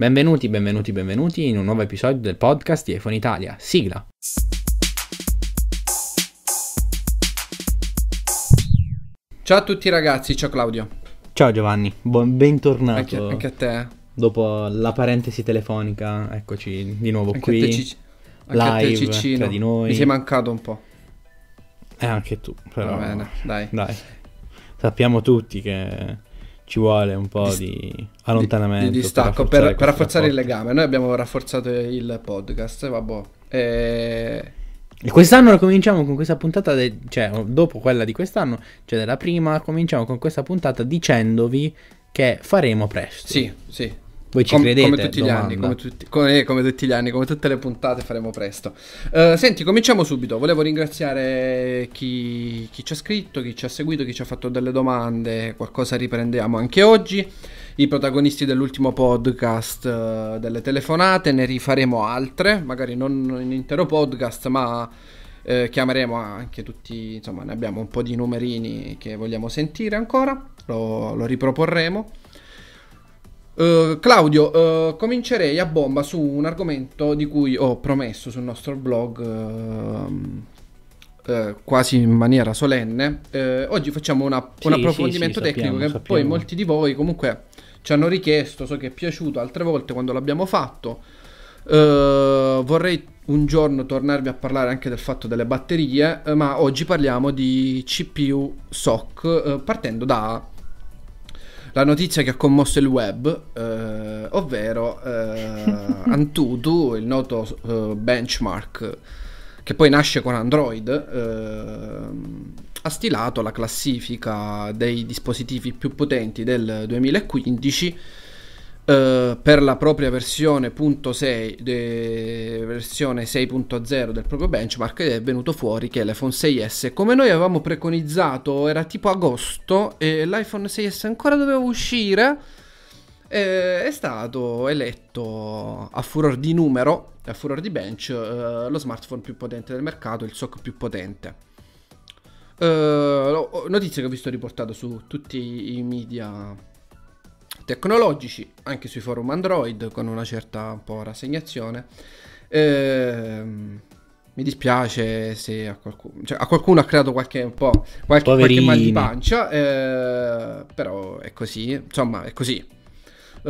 Benvenuti, benvenuti, benvenuti in un nuovo episodio del podcast di iPhone Italia. Sigla! Ciao a tutti ragazzi, ciao Claudio. Ciao Giovanni, Buon, bentornato. Anche, anche, a te. Eh. Dopo la parentesi telefonica, eccoci di nuovo anche qui. A te, Cic- anche live, a te Cicino. Tra di noi. Mi sei mancato un po'. Eh, anche tu, però. Va bene, dai. Dai. Sappiamo tutti che ci vuole un po' di allontanamento. Di, di distacco per rafforzare, per, per rafforzare il legame. Noi abbiamo rafforzato il podcast, vabbè. E... e quest'anno cominciamo con questa puntata, de... cioè dopo quella di quest'anno, cioè della prima, cominciamo con questa puntata dicendovi che faremo presto. Sì, sì, voi ci Com- credete? Come tutti, gli anni, come, tutti, come, come, tutti gli anni, come tutte le puntate faremo presto. Uh, senti, cominciamo subito. Volevo ringraziare chi, chi, ci ha scritto, chi ci ha seguito, chi ci ha fatto delle domande. Qualcosa riprendiamo anche oggi. I protagonisti dell'ultimo podcast, uh, delle telefonate, ne rifaremo altre, magari non in intero podcast, ma eh, chiameremo anche tutti, insomma ne abbiamo un po' di numerini che vogliamo sentire ancora, lo, lo riproporremo. Eh, Claudio, uh, comincerei a bomba su un argomento di cui ho promesso sul nostro blog uh, quasi in maniera solenne. oggi facciamo una, sì, un approfondimento sì, sì, tecnico sappiamo, che sappiamo. poi molti di voi comunque ci hanno richiesto, so che è piaciuto altre volte quando l'abbiamo fatto. vorrei un giorno tornarvi a parlare anche del fatto delle batterie, ma oggi parliamo di CPU SOC partendo da la notizia che ha commosso il web, eh, ovvero eh, Antutu, il noto eh, benchmark che poi nasce con Android, eh, ha stilato la classifica dei dispositivi più potenti del 2015 eh, per la propria versione, 6, de, versione 6.0 del proprio benchmark ed è venuto fuori che l'iPhone 6S come noi avevamo preconizzato era tipo agosto e l'iPhone 6S ancora doveva uscire eh, è stato eletto a furor di numero a furor di bench eh, lo smartphone più potente del mercato il SOC più potente uh, notizie che ho visto riportato su tutti i media tecnologici, anche sui forum Android, con una certa un po' rassegnazione. Ehm, mi dispiace se a qualcuno, cioè a qualcuno ha creato qualche, un po', qualche, qualche mal di pancia, eh, però è così, insomma è così,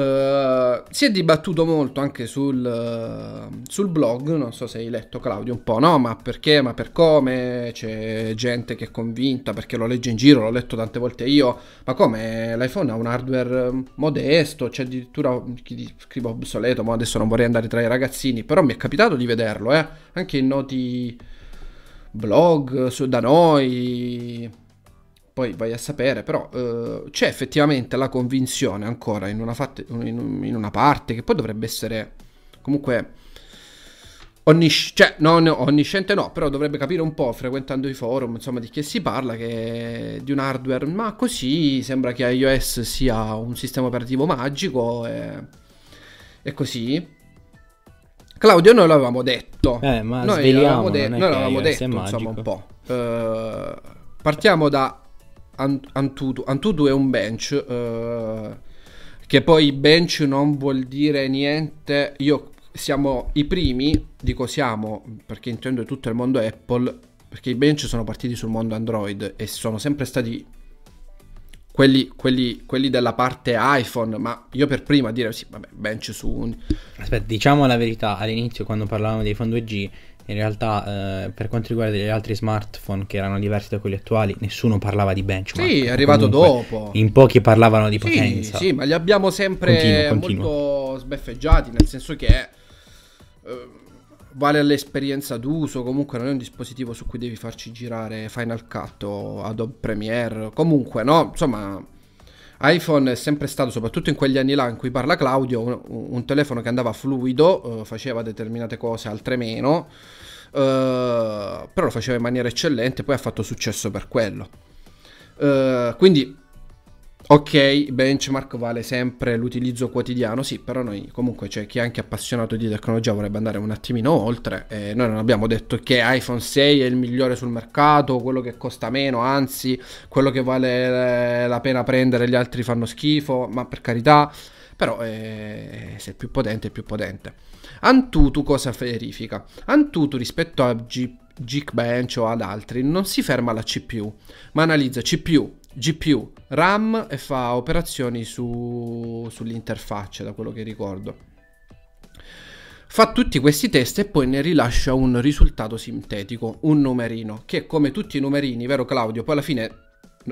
eh, si è dibattuto molto anche sul, eh, sul, blog, non so se hai letto Claudio un po', no? Ma perché, ma per come? C'è gente che è convinta perché lo legge in giro, l'ho letto tante volte io, ma come? L'iPhone ha un hardware eh, modesto, c'è addirittura chi scrive obsoleto, ma adesso non vorrei andare tra i ragazzini, però mi è capitato di vederlo, eh? Anche in noti blog su, da noi poi vai a sapere, però eh, c'è effettivamente la convinzione ancora in una, fatte, in, in una, parte che poi dovrebbe essere comunque onnisci- cioè, non onnisciente no, però dovrebbe capire un po' frequentando i forum, insomma, di che si parla, che di un hardware, ma così sembra che iOS sia un sistema operativo magico e, e così. Claudio, noi l'avevamo detto. Eh, ma noi l'avevamo, de- noi l'avevamo detto, insomma, un po'. Eh, partiamo da Antutu. Antutu è un bench. Eh, che poi bench non vuol dire niente. Io siamo i primi, dico siamo, perché intendo tutto il mondo Apple, perché i bench sono partiti sul mondo Android e sono sempre stati quelli, quelli, quelli, della parte iPhone, ma io per prima dire sì, vabbè, bench su un... Aspetta, diciamo la verità, all'inizio quando parlavamo dei fan 2G, in realtà eh, per quanto riguarda gli altri smartphone che erano diversi da quelli attuali, nessuno parlava di benchmark. Sì, è arrivato Comunque, dopo. In pochi parlavano di potenza. Sì, sì ma li abbiamo sempre continuo, continuo. molto sbeffeggiati, nel senso che... Eh, vale l'esperienza d'uso. Comunque, non è un dispositivo su cui devi farci girare Final Cut o Adobe Premiere. Comunque, no, insomma, iPhone è sempre stato, soprattutto in quegli anni là in cui parla Claudio, un, un telefono che andava fluido, eh, faceva determinate cose, altre meno. Eh, però lo faceva in maniera eccellente, poi ha fatto successo per quello. Eh, quindi Ok, benchmark vale sempre l'utilizzo quotidiano, sì, però noi comunque c'è cioè, chi è anche appassionato di tecnologia vorrebbe andare un attimino oltre. e noi non abbiamo detto che iPhone 6 è il migliore sul mercato, quello che costa meno, anzi, quello che vale la pena prendere, gli altri fanno schifo, ma per carità, però eh, se è più potente è più potente. Antutu cosa verifica? Antutu rispetto a G- Geekbench o ad altri non si ferma alla CPU, ma analizza CPU, GPU, RAM e fa operazioni su, sull'interfaccia, da quello che ricordo. Fa tutti questi test e poi ne rilascia un risultato sintetico, un numerino, che come tutti i numerini, vero Claudio, poi alla fine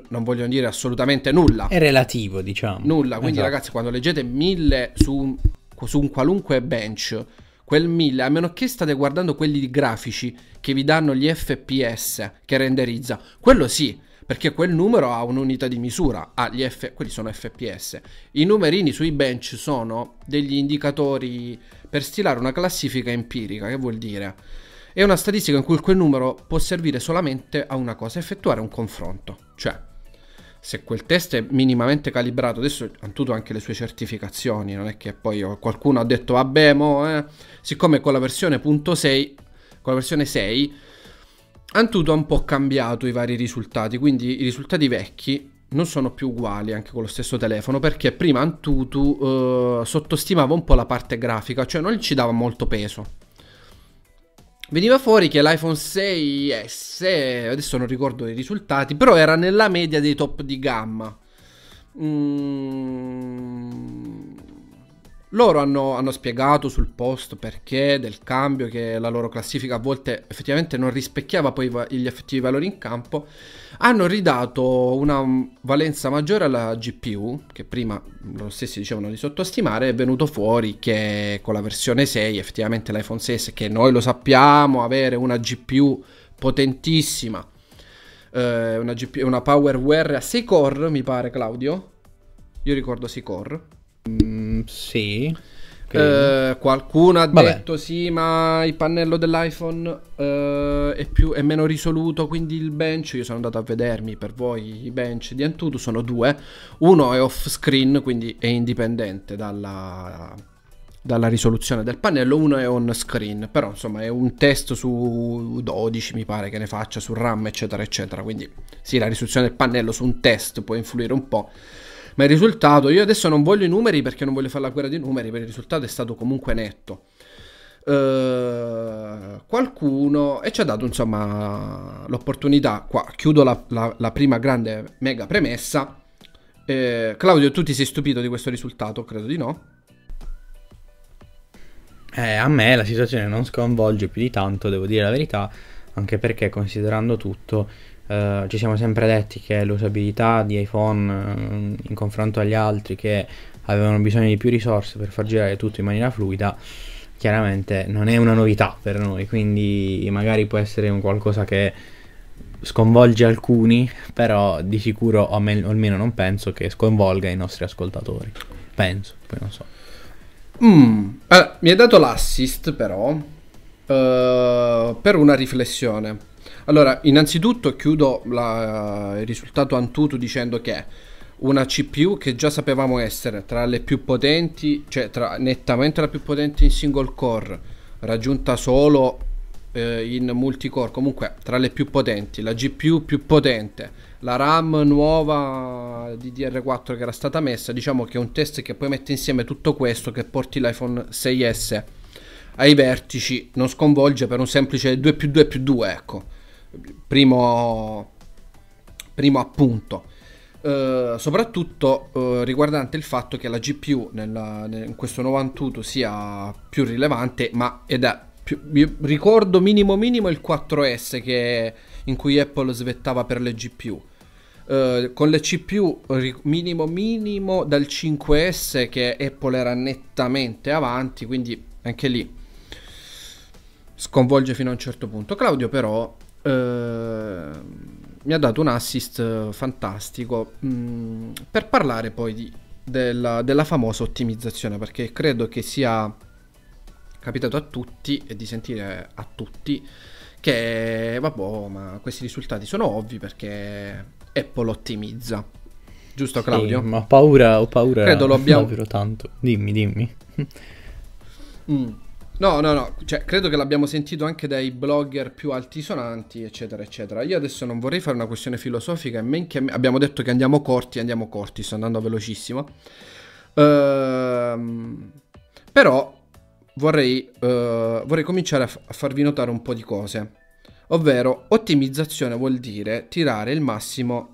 non vogliono dire assolutamente nulla. È relativo, diciamo. Nulla, quindi esatto. ragazzi, quando leggete 1000 su, su un qualunque bench, quel 1000, a meno che state guardando quelli grafici che vi danno gli FPS che renderizza, quello sì, perché quel numero ha un'unità di misura, ah, gli F, quelli sono FPS. I numerini sui bench sono degli indicatori per stilare una classifica empirica, che vuol dire? È una statistica in cui quel numero può servire solamente a una cosa, effettuare un confronto. Cioè, se quel test è minimamente calibrato, adesso hanno tutto anche le sue certificazioni, non è che poi qualcuno ha detto vabbè, mo, eh. siccome con la versione 6, con la versione 6, Antutu ha un po' cambiato i vari risultati, quindi i risultati vecchi non sono più uguali anche con lo stesso telefono perché prima Antutu eh, sottostimava un po' la parte grafica, cioè non ci dava molto peso Veniva fuori che l'iPhone 6S, adesso non ricordo i risultati, però era nella media dei top di gamma. Mm, loro hanno, hanno, spiegato sul post perché del cambio, che la loro classifica a volte effettivamente non rispecchiava poi gli effettivi valori in campo. Hanno ridato una mm, valenza maggiore alla GPU, che prima lo stessi dicevano di sottostimare. È venuto fuori che con la versione 6 effettivamente l'iPhone 6, che noi lo sappiamo avere una GPU potentissima, eh, una, GPU, una PowerWare a 6 core, mi pare Claudio. Io ricordo 6 core Mm, sì. Eh, qualcuno ha Vabbè. detto sì, ma il pannello dell'iPhone eh, è, più, è, meno risoluto, quindi il bench, io sono andato a vedermi per voi i bench di Antutu, sono due, uno è off screen, quindi è indipendente dalla, dalla risoluzione del pannello, uno è on screen, però insomma è un test su 12 mi pare che ne faccia, su RAM eccetera eccetera, quindi sì la risoluzione del pannello su un test può influire un po' ma il risultato, io adesso non voglio i numeri perché non voglio fare la guerra di numeri, per il risultato è stato comunque netto. Uh, qualcuno e ci ha dato insomma l'opportunità qua chiudo la, la, la prima grande mega premessa eh, Claudio tu ti sei stupito di questo risultato credo di no eh, a me la situazione non sconvolge più di tanto devo dire la verità anche perché considerando tutto eh, ci siamo sempre detti che l'usabilità di iPhone eh, in confronto agli altri che avevano bisogno di più risorse per far girare tutto in maniera fluida, chiaramente non è una novità per noi, quindi magari può essere un qualcosa che sconvolge alcuni, però di sicuro o almeno non penso che sconvolga i nostri ascoltatori. Penso, poi non so. Mm, allora, eh, mi ha dato l'assist però uh, per una riflessione allora, innanzitutto chiudo la, il risultato Antutu dicendo che una CPU che già sapevamo essere tra le più potenti, cioè tra, nettamente la più potente in single core, raggiunta solo eh, in multicore, comunque tra le più potenti, la GPU più potente, la RAM nuova di dr 4 che era stata messa, diciamo che è un test che poi mette insieme tutto questo che porti l'iPhone 6S ai vertici, non sconvolge per un semplice 2 più 2 più 2, ecco primo, primo appunto. Uh, soprattutto uh, riguardante il fatto che la GPU nella, nel, in questo 91 sia più rilevante, ma è più, ricordo minimo minimo il 4S che, in cui Apple svettava per le GPU. Uh, eh, con le CPU minimo minimo dal 5S che Apple era nettamente avanti, quindi anche lì sconvolge fino a un certo punto. Claudio però Ehm, mi ha dato un assist eh, fantastico mh, mm, per parlare poi di, della, della, famosa ottimizzazione perché credo che sia capitato a tutti e di sentire a tutti che vabbè ma questi risultati sono ovvi perché Apple ottimizza giusto Claudio? Sì, ma ho paura, ho paura credo lo abbiamo... tanto dimmi dimmi mm. No, no, no, cioè, credo che l'abbiamo sentito anche dai blogger più altisonanti, eccetera, eccetera. Io adesso non vorrei fare una questione filosofica, che abbiamo detto che andiamo corti, andiamo corti, sto andando velocissimo. Ehm, però vorrei, eh, vorrei cominciare a, f- a farvi notare un po' di cose, ovvero ottimizzazione vuol dire tirare il massimo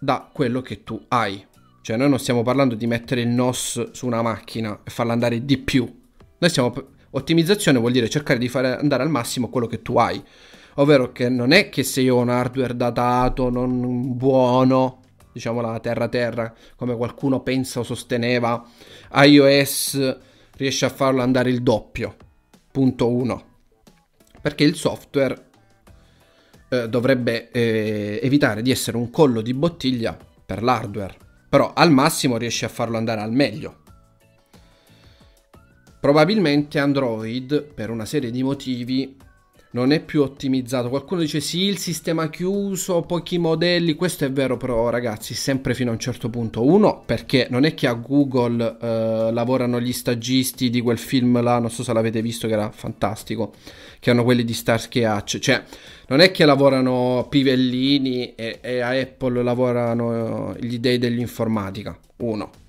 da quello che tu hai. Cioè noi non stiamo parlando di mettere il NOS su una macchina e farla andare di più. Noi stiamo Ottimizzazione vuol dire cercare di fare andare al massimo quello che tu hai. Ovvero che non è che se io ho un hardware datato, non buono, diciamo la terra terra, come qualcuno pensa o sosteneva, iOS riesce a farlo andare il doppio. Punto 1. Perché il software eh, dovrebbe eh, evitare di essere un collo di bottiglia per l'hardware, però al massimo riesce a farlo andare al meglio Probabilmente Android, per una serie di motivi, non è più ottimizzato. Qualcuno dice sì, il sistema chiuso, pochi modelli. Questo è vero, però, ragazzi, sempre fino a un certo punto. Uno, perché non è che a Google eh, lavorano gli stagisti di quel film là, non so se l'avete visto, che era fantastico, che erano quelli di Starsky e Hatch. Cioè, non è che lavorano Pivellini e, e a Apple lavorano gli dei dell'informatica. Uno.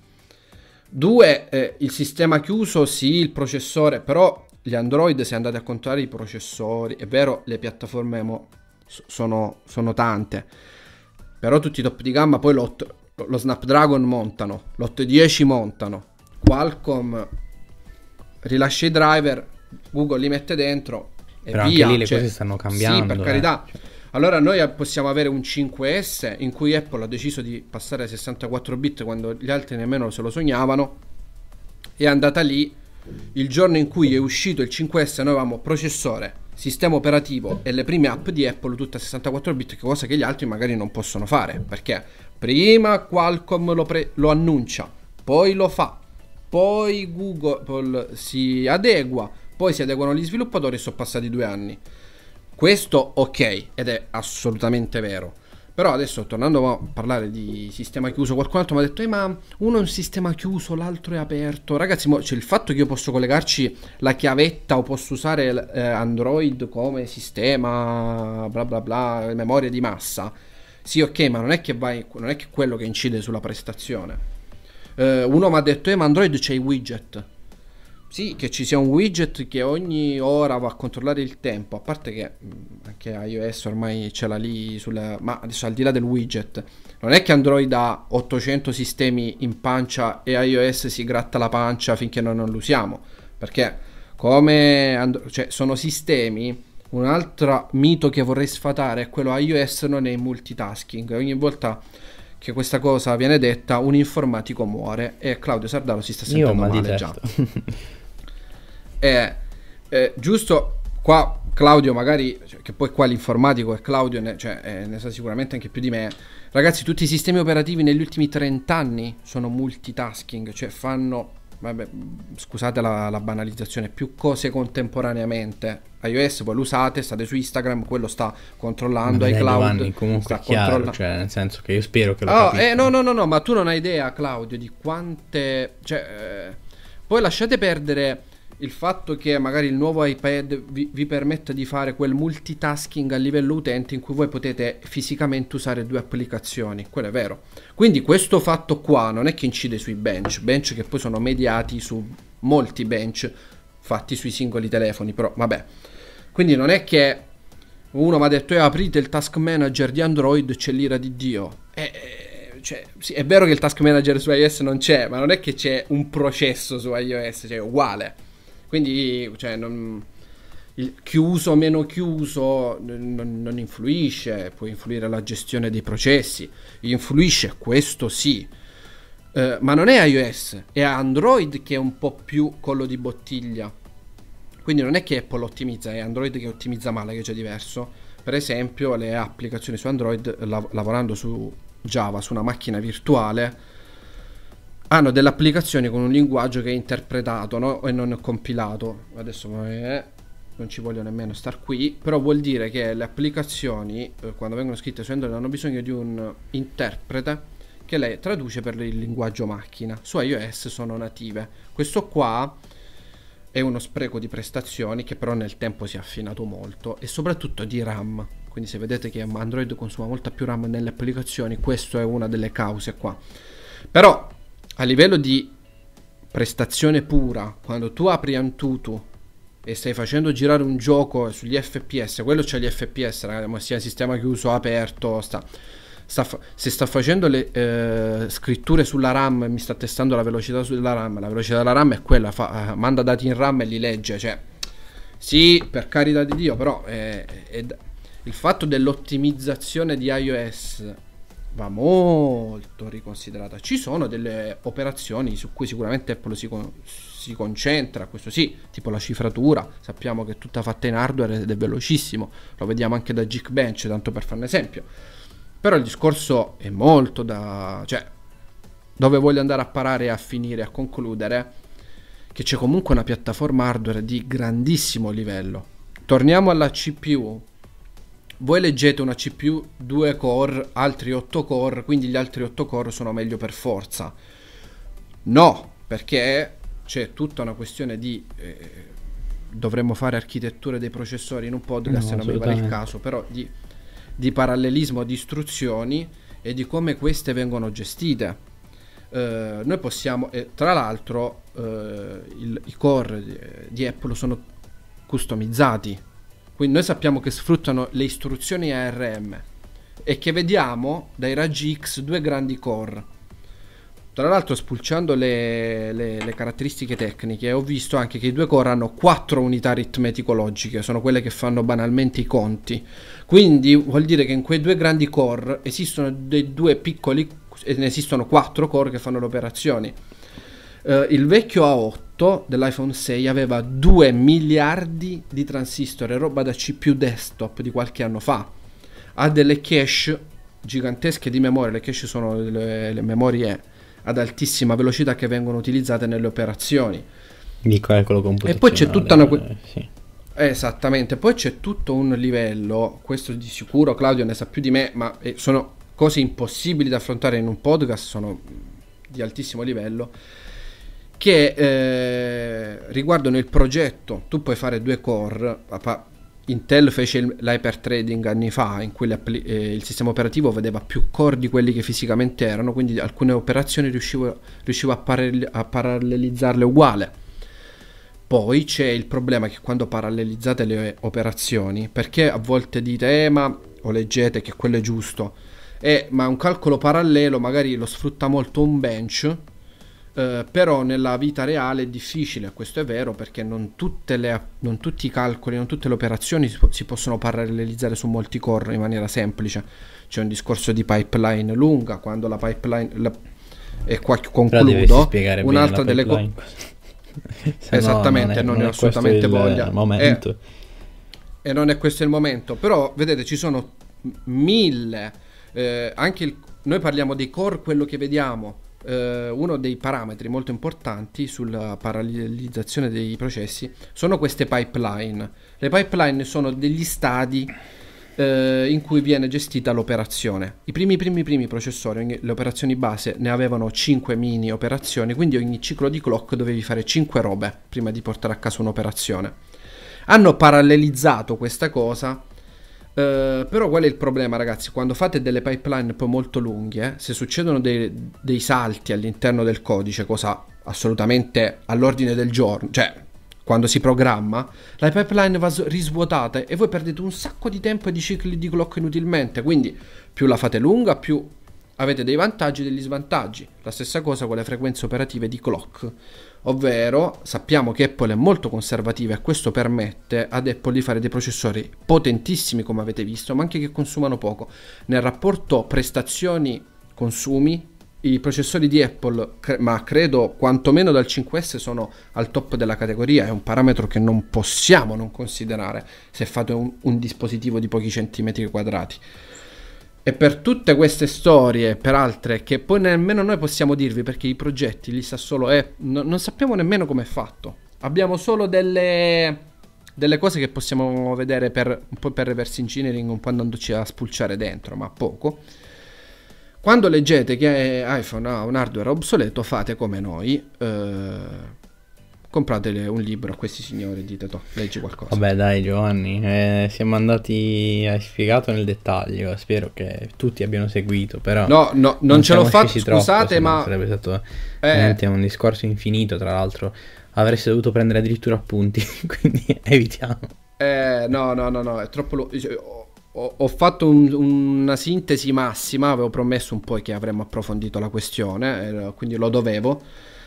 Due, eh, il sistema chiuso, sì, il processore, però gli Android, se andate a contare i processori, è vero, le piattaforme mo, sono, sono, tante, però tutti i top di gamma, poi lo, lo Snapdragon montano, l'810 montano, Qualcomm rilascia i driver, Google li mette dentro e però via. Anche lì le cioè, cose stanno cambiando. Sì, per eh. carità. Cioè allora noi possiamo avere un 5S in cui Apple ha deciso di passare a 64 bit quando gli altri nemmeno se lo sognavano. È andata lì il giorno in cui è uscito il 5S, noi avevamo processore, sistema operativo e le prime app di Apple tutte a 64 bit, cosa che gli altri magari non possono fare, perché prima Qualcomm lo, pre- lo annuncia, poi lo fa, poi Google si adegua, poi si adeguano gli sviluppatori e sono passati due anni. Questo ok, ed è assolutamente vero. Però adesso tornando a parlare di sistema chiuso, qualcun altro mi ha detto, eh, ma uno è un sistema chiuso, l'altro è aperto. Ragazzi, mo, cioè, il fatto che io posso collegarci la chiavetta o posso usare eh, Android come sistema, bla bla bla, memoria di massa. Sì, ok, ma non è che, vai, non è che quello che incide sulla prestazione. Eh, uno mi ha detto, eh, ma Android c'è i widget. Sì, che ci sia un widget che ogni ora va a controllare il tempo, a parte che mm, anche iOS ormai ce l'ha lì, sulla... ma adesso al di là del widget, non è che Android ha 800 sistemi in pancia e iOS si gratta la pancia finché noi non lo usiamo, perché come And- cioè, sono sistemi, un altro mito che vorrei sfatare è quello iOS non è in multitasking, ogni volta che questa cosa viene detta un informatico muore e Claudio Sardaro si sta sentendo Io, male già. è, è giusto qua Claudio magari, cioè, che poi qua l'informatico è Claudio, ne, cioè, eh, ne, sa sicuramente anche più di me, ragazzi tutti i sistemi operativi negli ultimi 30 anni sono multitasking, cioè fanno, vabbè, scusate la, la, banalizzazione, più cose contemporaneamente. iOS voi lo usate, state su Instagram, quello sta controllando vabbè, iCloud. Giovanni, comunque sta chiaro, controllando... cioè, nel senso che io spero che lo oh, eh, no, no, no, no, ma tu non hai idea Claudio di quante... Cioè, eh... Poi lasciate perdere il fatto che magari il nuovo iPad vi, vi, permetta di fare quel multitasking a livello utente in cui voi potete fisicamente usare due applicazioni, quello è vero. Quindi questo fatto qua non è che incide sui bench, bench che poi sono mediati su molti bench fatti sui singoli telefoni, però vabbè. Quindi non è che uno mi ha detto eh, aprite il task manager di Android, c'è l'ira di Dio. Eh, eh cioè, sì, è vero che il task manager su iOS non c'è, ma non è che c'è un processo su iOS, cioè è uguale. Quindi, cioè, non, il chiuso o meno chiuso non, non, influisce, può influire la gestione dei processi, influisce questo sì, eh, ma non è iOS, è Android che è un po' più collo di bottiglia. Quindi non è che Apple ottimizza, è Android che ottimizza male, che c'è diverso. Per esempio le applicazioni su Android, lav- lavorando su Java, su una macchina virtuale, hanno ah, delle applicazioni con un linguaggio che è interpretato no? e non compilato. Adesso eh, non ci voglio nemmeno star qui, però vuol dire che le applicazioni, eh, quando vengono scritte su Android, hanno bisogno di un interprete che le traduce per il linguaggio macchina. Su iOS sono native. Questo qua è uno spreco di prestazioni che però nel tempo si è affinato molto e soprattutto di RAM. Quindi se vedete che Android consuma molta più RAM nelle applicazioni, questa è una delle cause qua. Però a livello di prestazione pura, quando tu apri Antutu e stai facendo girare un gioco sugli FPS, quello c'è gli FPS, ragazzi, ma sia sistema chiuso, aperto, sta, sta, se sta facendo le eh, scritture sulla RAM, mi sta testando la velocità sulla RAM, la velocità della RAM è quella, fa, eh, manda dati in RAM e li legge, cioè, sì, per carità di Dio, però eh, il fatto dell'ottimizzazione di iOS va molto riconsiderata. Ci sono delle operazioni su cui sicuramente Apple si, con, si, concentra, questo sì, tipo la cifratura, sappiamo che è tutta fatta in hardware ed è velocissimo, lo vediamo anche da Geekbench, tanto per fare un esempio. Però il discorso è molto da... cioè, dove voglio andare a parare e a finire, a concludere, che c'è comunque una piattaforma hardware di grandissimo livello. Torniamo alla CPU, voi leggete una CPU 2 core, altri 8 core, quindi gli altri 8 core sono meglio per forza. No, perché c'è tutta una questione di... Eh, dovremmo fare architetture dei processori in un podcast, no, non mi pare il caso, però di, di, parallelismo di istruzioni e di come queste vengono gestite. Eh, noi possiamo, eh, tra l'altro, eh, il, i core di, di Apple sono customizzati quindi noi sappiamo che sfruttano le istruzioni ARM e che vediamo dai raggi X due grandi core. Tra l'altro, spulciando le, le, le, caratteristiche tecniche, ho visto anche che i due core hanno quattro unità aritmetico-logiche, sono quelle che fanno banalmente i conti. Quindi vuol dire che in quei due grandi core esistono dei due piccoli, eh, ne esistono quattro core che fanno le operazioni. Uh, il vecchio A8 prodotto dell'iPhone 6 aveva 2 miliardi di transistor e roba da CPU desktop di qualche anno fa. Ha delle cache gigantesche di memoria, le cache sono le, le memorie ad altissima velocità che vengono utilizzate nelle operazioni. Di calcolo computazionale. E poi c'è tutta una... Que- sì. Esattamente, poi c'è tutto un livello, questo di sicuro Claudio ne sa più di me, ma eh, sono cose impossibili da affrontare in un podcast, sono di altissimo livello che eh, riguardano il progetto. Tu puoi fare due core. Papà, Intel fece l'hypertrading anni fa in cui appli- eh, il sistema operativo vedeva più core di quelli che fisicamente erano, quindi alcune operazioni riuscivo, riuscivo a, parell- a parallelizzarle uguale. Poi c'è il problema che quando parallelizzate le operazioni, perché a volte dite eh, ma o leggete che quello è giusto, eh, ma un calcolo parallelo magari lo sfrutta molto un bench eh, però nella vita reale è difficile, questo è vero, perché non, le, non tutti i calcoli, non tutte le operazioni si, si, possono parallelizzare su molti core in maniera semplice. C'è un discorso di pipeline lunga, quando la pipeline... La, e qua concludo, un'altra delle cose... Esattamente, non, è, non, non è assolutamente voglia. E, eh, e non è questo il momento, però vedete ci sono mille, eh, anche il, noi parliamo dei core, quello che vediamo, eh, uno dei parametri molto importanti sulla parallelizzazione dei processi sono queste pipeline. Le pipeline sono degli stadi eh, in cui viene gestita l'operazione. I primi, primi, primi processori, ogni, le operazioni base, ne avevano 5 mini operazioni, quindi ogni ciclo di clock dovevi fare 5 robe prima di portare a casa un'operazione. Hanno parallelizzato questa cosa eh, però qual è il problema ragazzi? Quando fate delle pipeline poi molto lunghe, eh, se succedono dei, dei, salti all'interno del codice, cosa assolutamente all'ordine del giorno, cioè quando si programma, la pipeline va risvuotata e voi perdete un sacco di tempo e di cicli di clock inutilmente, quindi più la fate lunga più avete dei vantaggi e degli svantaggi. La stessa cosa con le frequenze operative di clock ovvero sappiamo che Apple è molto conservativa e questo permette ad Apple di fare dei processori potentissimi come avete visto ma anche che consumano poco nel rapporto prestazioni consumi i processori di Apple ma credo quantomeno dal 5S sono al top della categoria è un parametro che non possiamo non considerare se fate un, un dispositivo di pochi centimetri quadrati e per tutte queste storie, per altre, che poi nemmeno noi possiamo dirvi perché i progetti li sa solo E, eh, no, non sappiamo nemmeno come è fatto. Abbiamo solo delle, delle cose che possiamo vedere per, un po' per reverse engineering, un po' andandoci a spulciare dentro, ma poco. Quando leggete che iPhone ha un hardware obsoleto, fate come noi. Eh, comprate un libro a questi signori, dite tu, leggi qualcosa. Vabbè dai Giovanni, eh, siamo andati, hai spiegato nel dettaglio, spero che tutti abbiano seguito, però... No, no, non, non ce l'ho fatta scusate, troppo, ma... Sarebbe stato eh... un discorso infinito, tra l'altro avreste dovuto prendere addirittura appunti, quindi evitiamo. Eh, no, no, no, no, è troppo... Lo... Cioè, ho, fatto un, una sintesi massima, avevo promesso un po' che avremmo approfondito la questione, eh, quindi lo dovevo.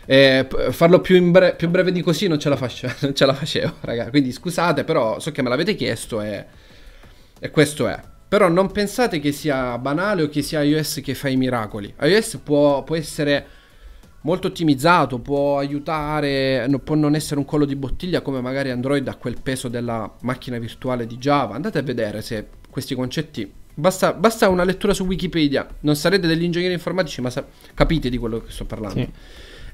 Eh, farlo più, bre più, breve di così non ce la, facevo, non ce la facevo, raga. Quindi scusate, però so che me l'avete chiesto e, e questo è. Però non pensate che sia banale o che sia iOS che fa i miracoli. iOS può, può essere molto ottimizzato, può aiutare, no, può non essere un collo di bottiglia come magari Android ha quel peso della macchina virtuale di Java. Andate a vedere se questi concetti... Basta, basta una lettura su Wikipedia, non sarete degli ingegneri informatici, ma capite di quello che sto parlando. Sì.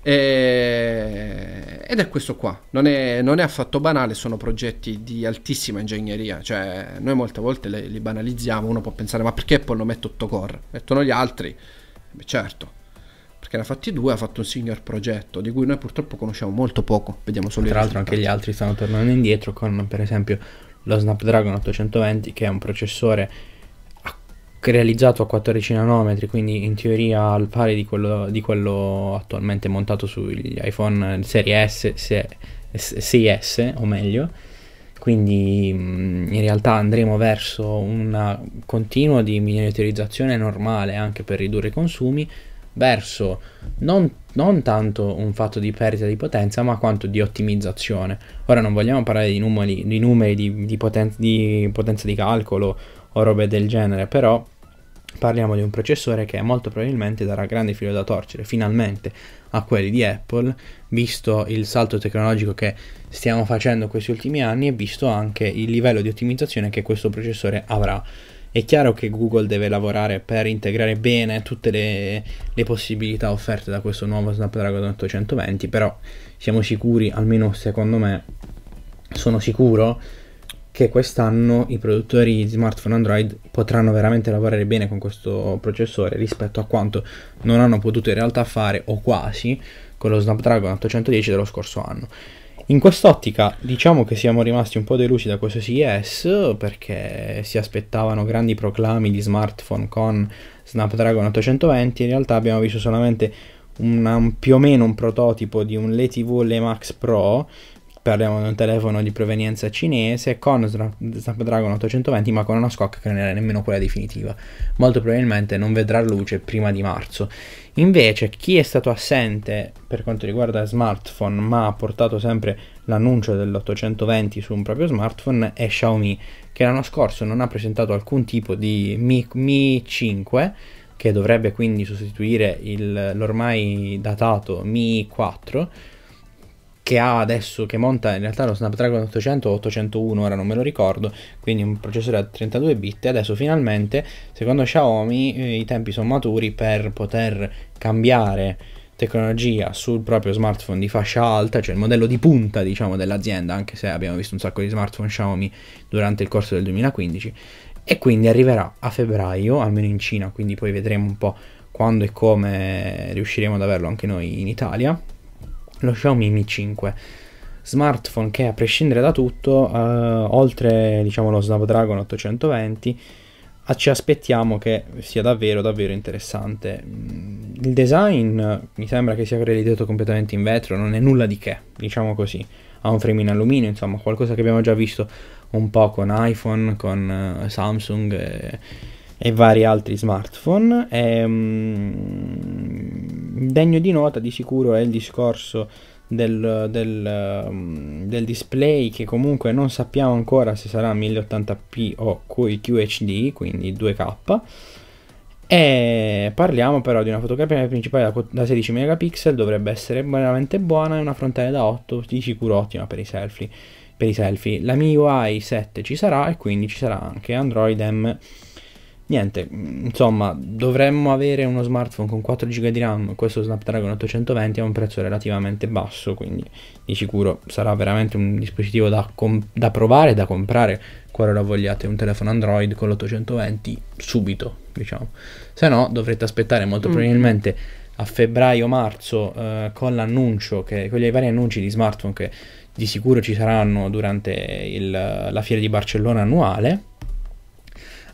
E... Ed è questo qua, non è, non è, affatto banale, sono progetti di altissima ingegneria, cioè noi molte volte li, li banalizziamo, uno può pensare ma perché poi non metto 8 core? Mettono gli altri? Beh, certo, perché ne ha fatti due, ha fatto un signor progetto di cui noi purtroppo conosciamo molto poco, vediamo solo Tra l'altro anche gli altri stanno tornando indietro con per esempio lo Snapdragon 820 che è un processore realizzato a 14 nanometri, quindi in teoria al pari di quello, di quello attualmente montato sugli iPhone serie S, se, 6S o meglio. Quindi mm, in realtà andremo verso un continuo di miniaturizzazione normale anche per ridurre i consumi, verso non, non, tanto un fatto di perdita di potenza ma quanto di ottimizzazione. Ora non vogliamo parlare di numeri, di, numeri, di, di, poten- di potenza di calcolo o robe del genere, però Parliamo di un processore che molto probabilmente darà grande filo da torcere, finalmente, a quelli di Apple, visto il salto tecnologico che stiamo facendo questi ultimi anni e visto anche il livello di ottimizzazione che questo processore avrà. È chiaro che Google deve lavorare per integrare bene tutte le, le, possibilità offerte da questo nuovo Snapdragon 820, però siamo sicuri, almeno secondo me, sono sicuro che quest'anno i produttori di smartphone Android potranno veramente lavorare bene con questo processore rispetto a quanto non hanno potuto in realtà fare o quasi con lo Snapdragon 810 dello scorso anno. In quest'ottica diciamo che siamo rimasti un po' delusi da questo CES perché si aspettavano grandi proclami di smartphone con Snapdragon 820, in realtà abbiamo visto solamente una, un, più o meno un prototipo di un LTV Le Max Pro parliamo di un telefono di provenienza cinese con Snapdragon 820 ma con una scocca che non era nemmeno quella definitiva molto probabilmente non vedrà luce prima di marzo invece chi è stato assente per quanto riguarda smartphone ma ha portato sempre l'annuncio dell'820 su un proprio smartphone è Xiaomi che l'anno scorso non ha presentato alcun tipo di Mi, Mi 5 che dovrebbe quindi sostituire il, l'ormai datato Mi 4 che ha adesso, che monta in realtà lo Snapdragon 800 o 801, ora non me lo ricordo, quindi un processore a 32 bit adesso finalmente, secondo Xiaomi, eh, i tempi sono maturi per poter cambiare tecnologia sul proprio smartphone di fascia alta, cioè il modello di punta diciamo dell'azienda, anche se abbiamo visto un sacco di smartphone Xiaomi durante il corso del 2015 e quindi arriverà a febbraio, almeno in Cina, quindi poi vedremo un po' quando e come riusciremo ad averlo anche noi in Italia lo Xiaomi Mi 5 smartphone che a prescindere da tutto eh, oltre diciamo lo Snapdragon 820 ah, ci aspettiamo che sia davvero davvero interessante mm, il design mi sembra che sia realizzato completamente in vetro non è nulla di che diciamo così ha un frame in alluminio insomma qualcosa che abbiamo già visto un po' con iPhone con eh, Samsung e, eh, e vari altri smartphone e, mm, Degno di nota di sicuro è il discorso del, del, um, del, display che comunque non sappiamo ancora se sarà 1080p o QHD, quindi 2K. E parliamo però di una fotocamera principale da, da 16 megapixel, dovrebbe essere veramente buona, e una frontale da 8 di sicuro ottima per i selfie. Per i selfie. La MIUI 7 ci sarà e quindi ci sarà anche Android M. Niente, insomma, dovremmo avere uno smartphone con 4 GB di RAM, questo Snapdragon 820 a un prezzo relativamente basso, quindi di sicuro sarà veramente un dispositivo da, com- da provare, da comprare, qualora vogliate un telefono Android con l'820 subito, diciamo. Se no dovrete aspettare molto mm. probabilmente a febbraio-marzo eh, con l'annuncio, che, con i vari annunci di smartphone che di sicuro ci saranno durante il, la fiera di Barcellona annuale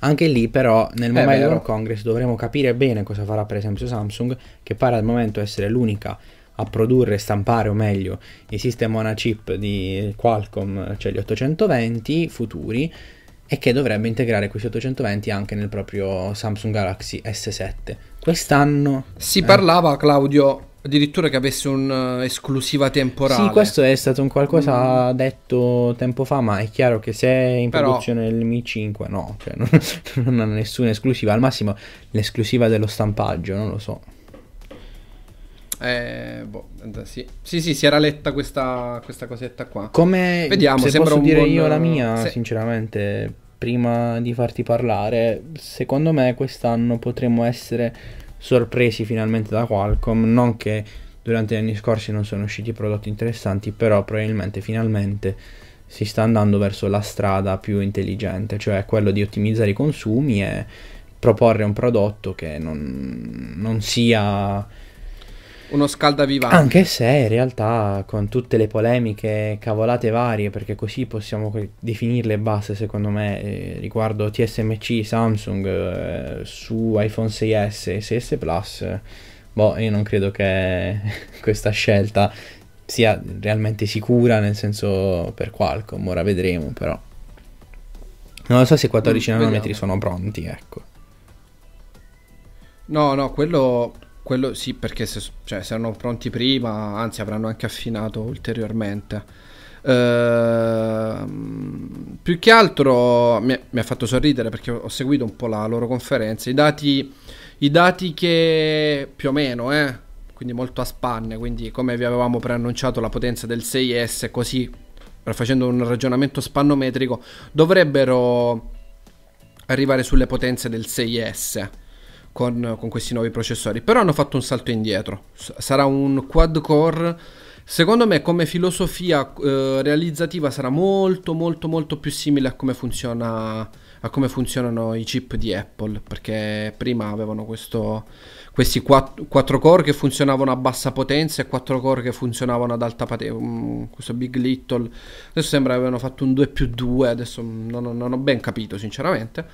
anche lì però nel Mobile World Congress dovremo capire bene cosa farà per esempio Samsung che pare al momento essere l'unica a produrre e stampare o meglio i sistema on a chip di Qualcomm, cioè gli 820 futuri e che dovrebbe integrare questi 820 anche nel proprio Samsung Galaxy S7. Quest'anno si eh. parlava Claudio Addirittura che avesse un'esclusiva eh, temporale. Sì, questo è stato un qualcosa mm. detto tempo fa, ma è chiaro che se è in Però... produzione il Mi 5 no, cioè non, non ha nessuna esclusiva, al massimo l'esclusiva dello stampaggio, non lo so. Eh, boh, sì. sì, sì, si era letta questa, questa cosetta qua. Come Vediamo, se posso dire buon... io la mia, se... sinceramente, prima di farti parlare, secondo me quest'anno potremmo essere sorpresi finalmente da Qualcomm, non che durante gli anni scorsi non sono usciti prodotti interessanti, però probabilmente finalmente si sta andando verso la strada più intelligente, cioè quello di ottimizzare i consumi e proporre un prodotto che non, non sia uno scaldavivante. Anche se in realtà con tutte le polemiche, cavolate varie, perché così possiamo definirle basse secondo me, eh, riguardo TSMC, Samsung, eh, su iPhone 6S e 6S Plus, boh, io non credo che questa scelta sia realmente sicura, nel senso per Qualcomm, ora vedremo però. Non lo so se 14 mm, nanometri sono pronti, ecco. No, no, quello quello sì, perché se, cioè, se erano pronti prima, anzi avranno anche affinato ulteriormente. Uh, più che altro mi, mi, ha fatto sorridere perché ho seguito un po' la loro conferenza. I dati, i dati che più o meno, eh, quindi molto a spanne, quindi come vi avevamo preannunciato la potenza del 6S, così facendo un ragionamento spannometrico, dovrebbero arrivare sulle potenze del 6S con, con questi nuovi processori, però hanno fatto un salto indietro, sarà un quad core Secondo me come filosofia eh, realizzativa sarà molto molto molto più simile a come, funziona, a come funzionano i chip di Apple, perché prima avevano questo, questi 4, 4, core che funzionavano a bassa potenza e 4 core che funzionavano ad alta potenza, mm, questo Big Little, adesso sembra che avevano fatto un 2 più 2, adesso non, non ho ben capito sinceramente.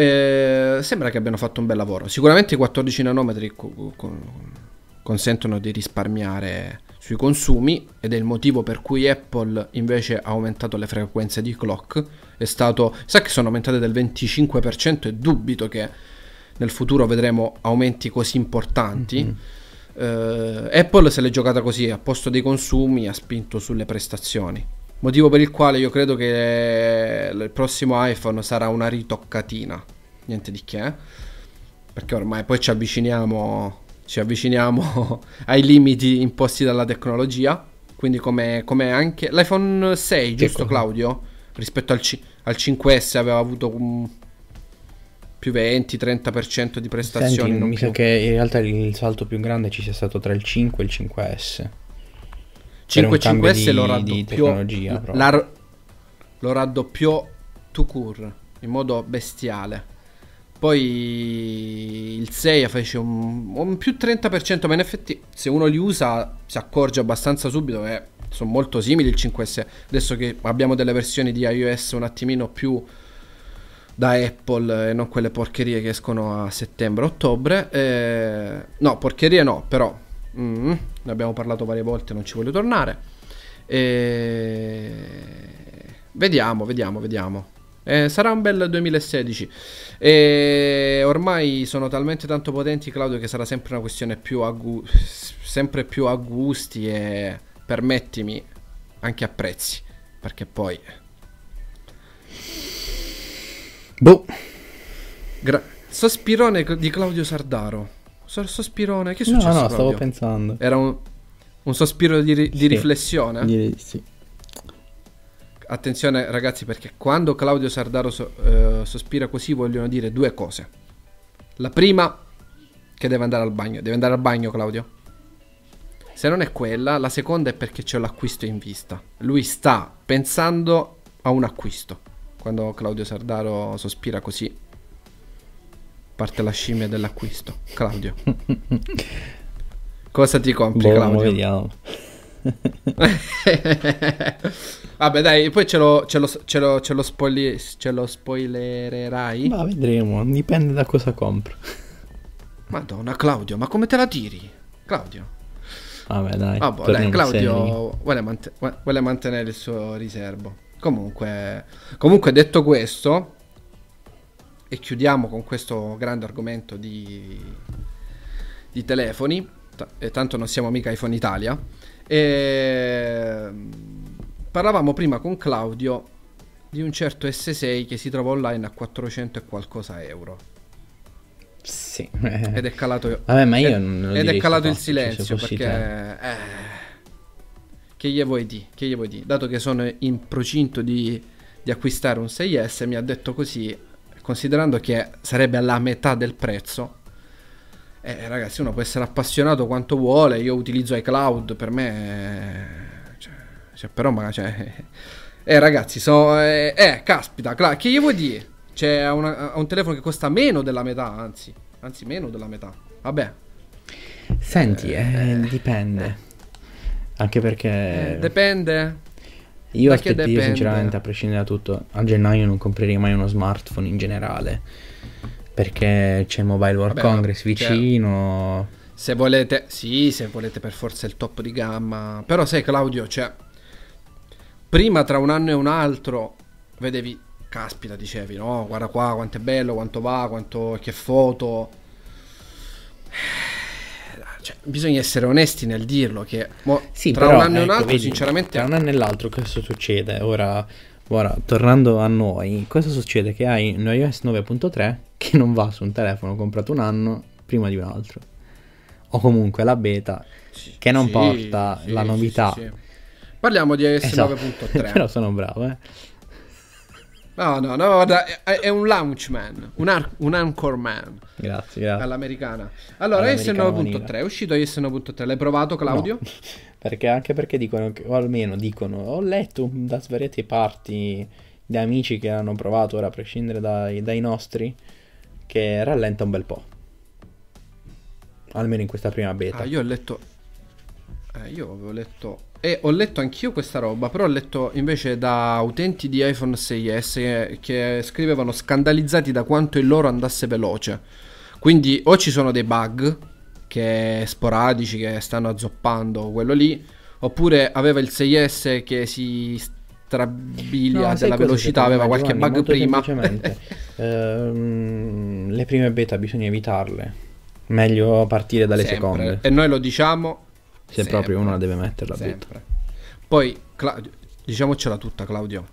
Eh, sembra che abbiano fatto un bel lavoro. Sicuramente i 14 nanometri co- co- consentono di risparmiare sui consumi ed è il motivo per cui Apple invece ha aumentato le frequenze di clock. È stato, sa che sono aumentate del 25% e dubito che nel futuro vedremo aumenti così importanti. Mm-hmm. Uh, Apple se l'è giocata così, a posto dei consumi ha spinto sulle prestazioni. Motivo per il quale io credo che il prossimo iPhone sarà una ritoccatina. Niente di che. Eh. Perché ormai poi ci avviciniamo, ci avviciniamo ai limiti imposti dalla tecnologia. Quindi come, come anche l'iPhone 6, giusto ecco. Claudio? Rispetto al, C- al 5S aveva avuto un più 20-30% di prestazioni. Senti, non mi più. sa che in realtà il salto più grande ci sia stato tra il 5 e il 5S. 5 s lo raddoppiò. La, lo raddoppiò to Tukur in modo bestiale. Poi il 6 fece un, un, più 30%, ma in effetti se uno li usa si accorge abbastanza subito che sono molto simili il 5S. Adesso che abbiamo delle versioni di iOS un attimino più da Apple e non quelle porcherie che escono a settembre-ottobre. Eh, no, porcherie no, però Mm, ne abbiamo parlato varie volte, non ci voglio tornare. E... Vediamo, vediamo, vediamo. Eh, sarà un bel 2016. E ormai sono talmente tanto potenti, Claudio, che sarà sempre una questione più a, gu- sempre più a gusti e permettimi anche a prezzi. Perché poi. Boh. Gra- Sospirone di Claudio Sardaro sospirone, che è successo? No, no, proprio? stavo pensando. Era un, un sospiro di, ri- di riflessione? Di, sì. Attenzione ragazzi perché quando Claudio Sardaro so- eh, sospira così vogliono dire due cose. La prima che deve andare al bagno, deve andare al bagno Claudio. Se non è quella, la seconda è perché c'è l'acquisto in vista. Lui sta pensando a un acquisto. Quando Claudio Sardaro sospira così parte la scimmia dell'acquisto. Claudio. Cosa ti compri, boh, Claudio? Vediamo. Vabbè, dai, poi ce lo, ce lo, ce lo, ce lo, spoiler, ce lo spoilererai. Ma vedremo, dipende da cosa compro. Madonna, Claudio, ma come te la tiri? Claudio. Vabbè, dai. Vabbè, dai Claudio vuole, mant- vuole mantenere il suo riservo. Comunque, comunque detto questo, e chiudiamo con questo grande argomento di, di telefoni, t- tanto non siamo mica iPhone Italia, e... Mm, parlavamo prima con Claudio di un certo S6 che si trova online a 400 e qualcosa euro. Sì. Ed è calato, Vabbè, ma io non ed, è calato il silenzio perché... Eh, che gli vuoi dire? Che gli vuoi di? Dato che sono in procinto di, di acquistare un 6S, mi ha detto così, considerando che sarebbe alla metà del prezzo. Eh, ragazzi, uno può essere appassionato quanto vuole, io utilizzo iCloud, per me... Eh, cioè, cioè, però ma... Cioè, eh, eh ragazzi, so... Eh, eh caspita, che gli vuoi dire? C'è una, un telefono che costa meno della metà, anzi. Anzi, meno della metà. Vabbè. Senti, eh, eh dipende. Anche perché... dipende. Io Perché aspetto, io sinceramente, a prescindere da tutto, a gennaio non comprerei mai uno smartphone in generale. Perché c'è il Mobile World Vabbè, Congress cioè, vicino. Certo. Se volete, sì, se volete per forza il top di gamma. Però sai, Claudio, cioè, prima tra un anno e un altro vedevi, caspita, dicevi, no, guarda qua, quanto è bello, quanto va, quanto, che foto cioè, bisogna essere onesti nel dirlo che mo, sì, tra però, un anno e un ecco, altro vedi, sinceramente tra un anno e l'altro cosa succede ora, ora tornando a noi cosa succede che hai un iOS 9.3 che non va su un telefono comprato un anno prima di un altro o comunque la beta sì, che non sì, porta la novità parliamo di iOS esatto. 9.3 però sono bravo eh No, no, no, da, è, è un launchman, un, ar- un anchor man. Grazie, grazie. All'americana. Allora, ISO 9.3, è uscito ISO 9.3, l'hai provato Claudio? No, perché anche perché dicono, o almeno dicono, ho letto da svariate parti di amici che hanno provato, ora a prescindere dai, dai nostri, che rallenta un bel po'. Almeno in questa prima beta. Ah, io ho letto... Eh, io avevo letto e ho letto anch'io questa roba, però ho letto invece da utenti di iPhone 6S che, scrivevano scandalizzati da quanto il loro andasse veloce. Quindi o ci sono dei bug che sporadici che stanno azzoppando quello lì, oppure aveva il 6S che si strabilia no, della velocità, aveva Giovanni, qualche bug prima. ehm, le prime beta bisogna evitarle, meglio partire dalle Sempre. seconde. E noi lo diciamo se sempre, proprio uno la deve metterla la sempre. Butta. Poi, Cla- diciamocela tutta, Claudio.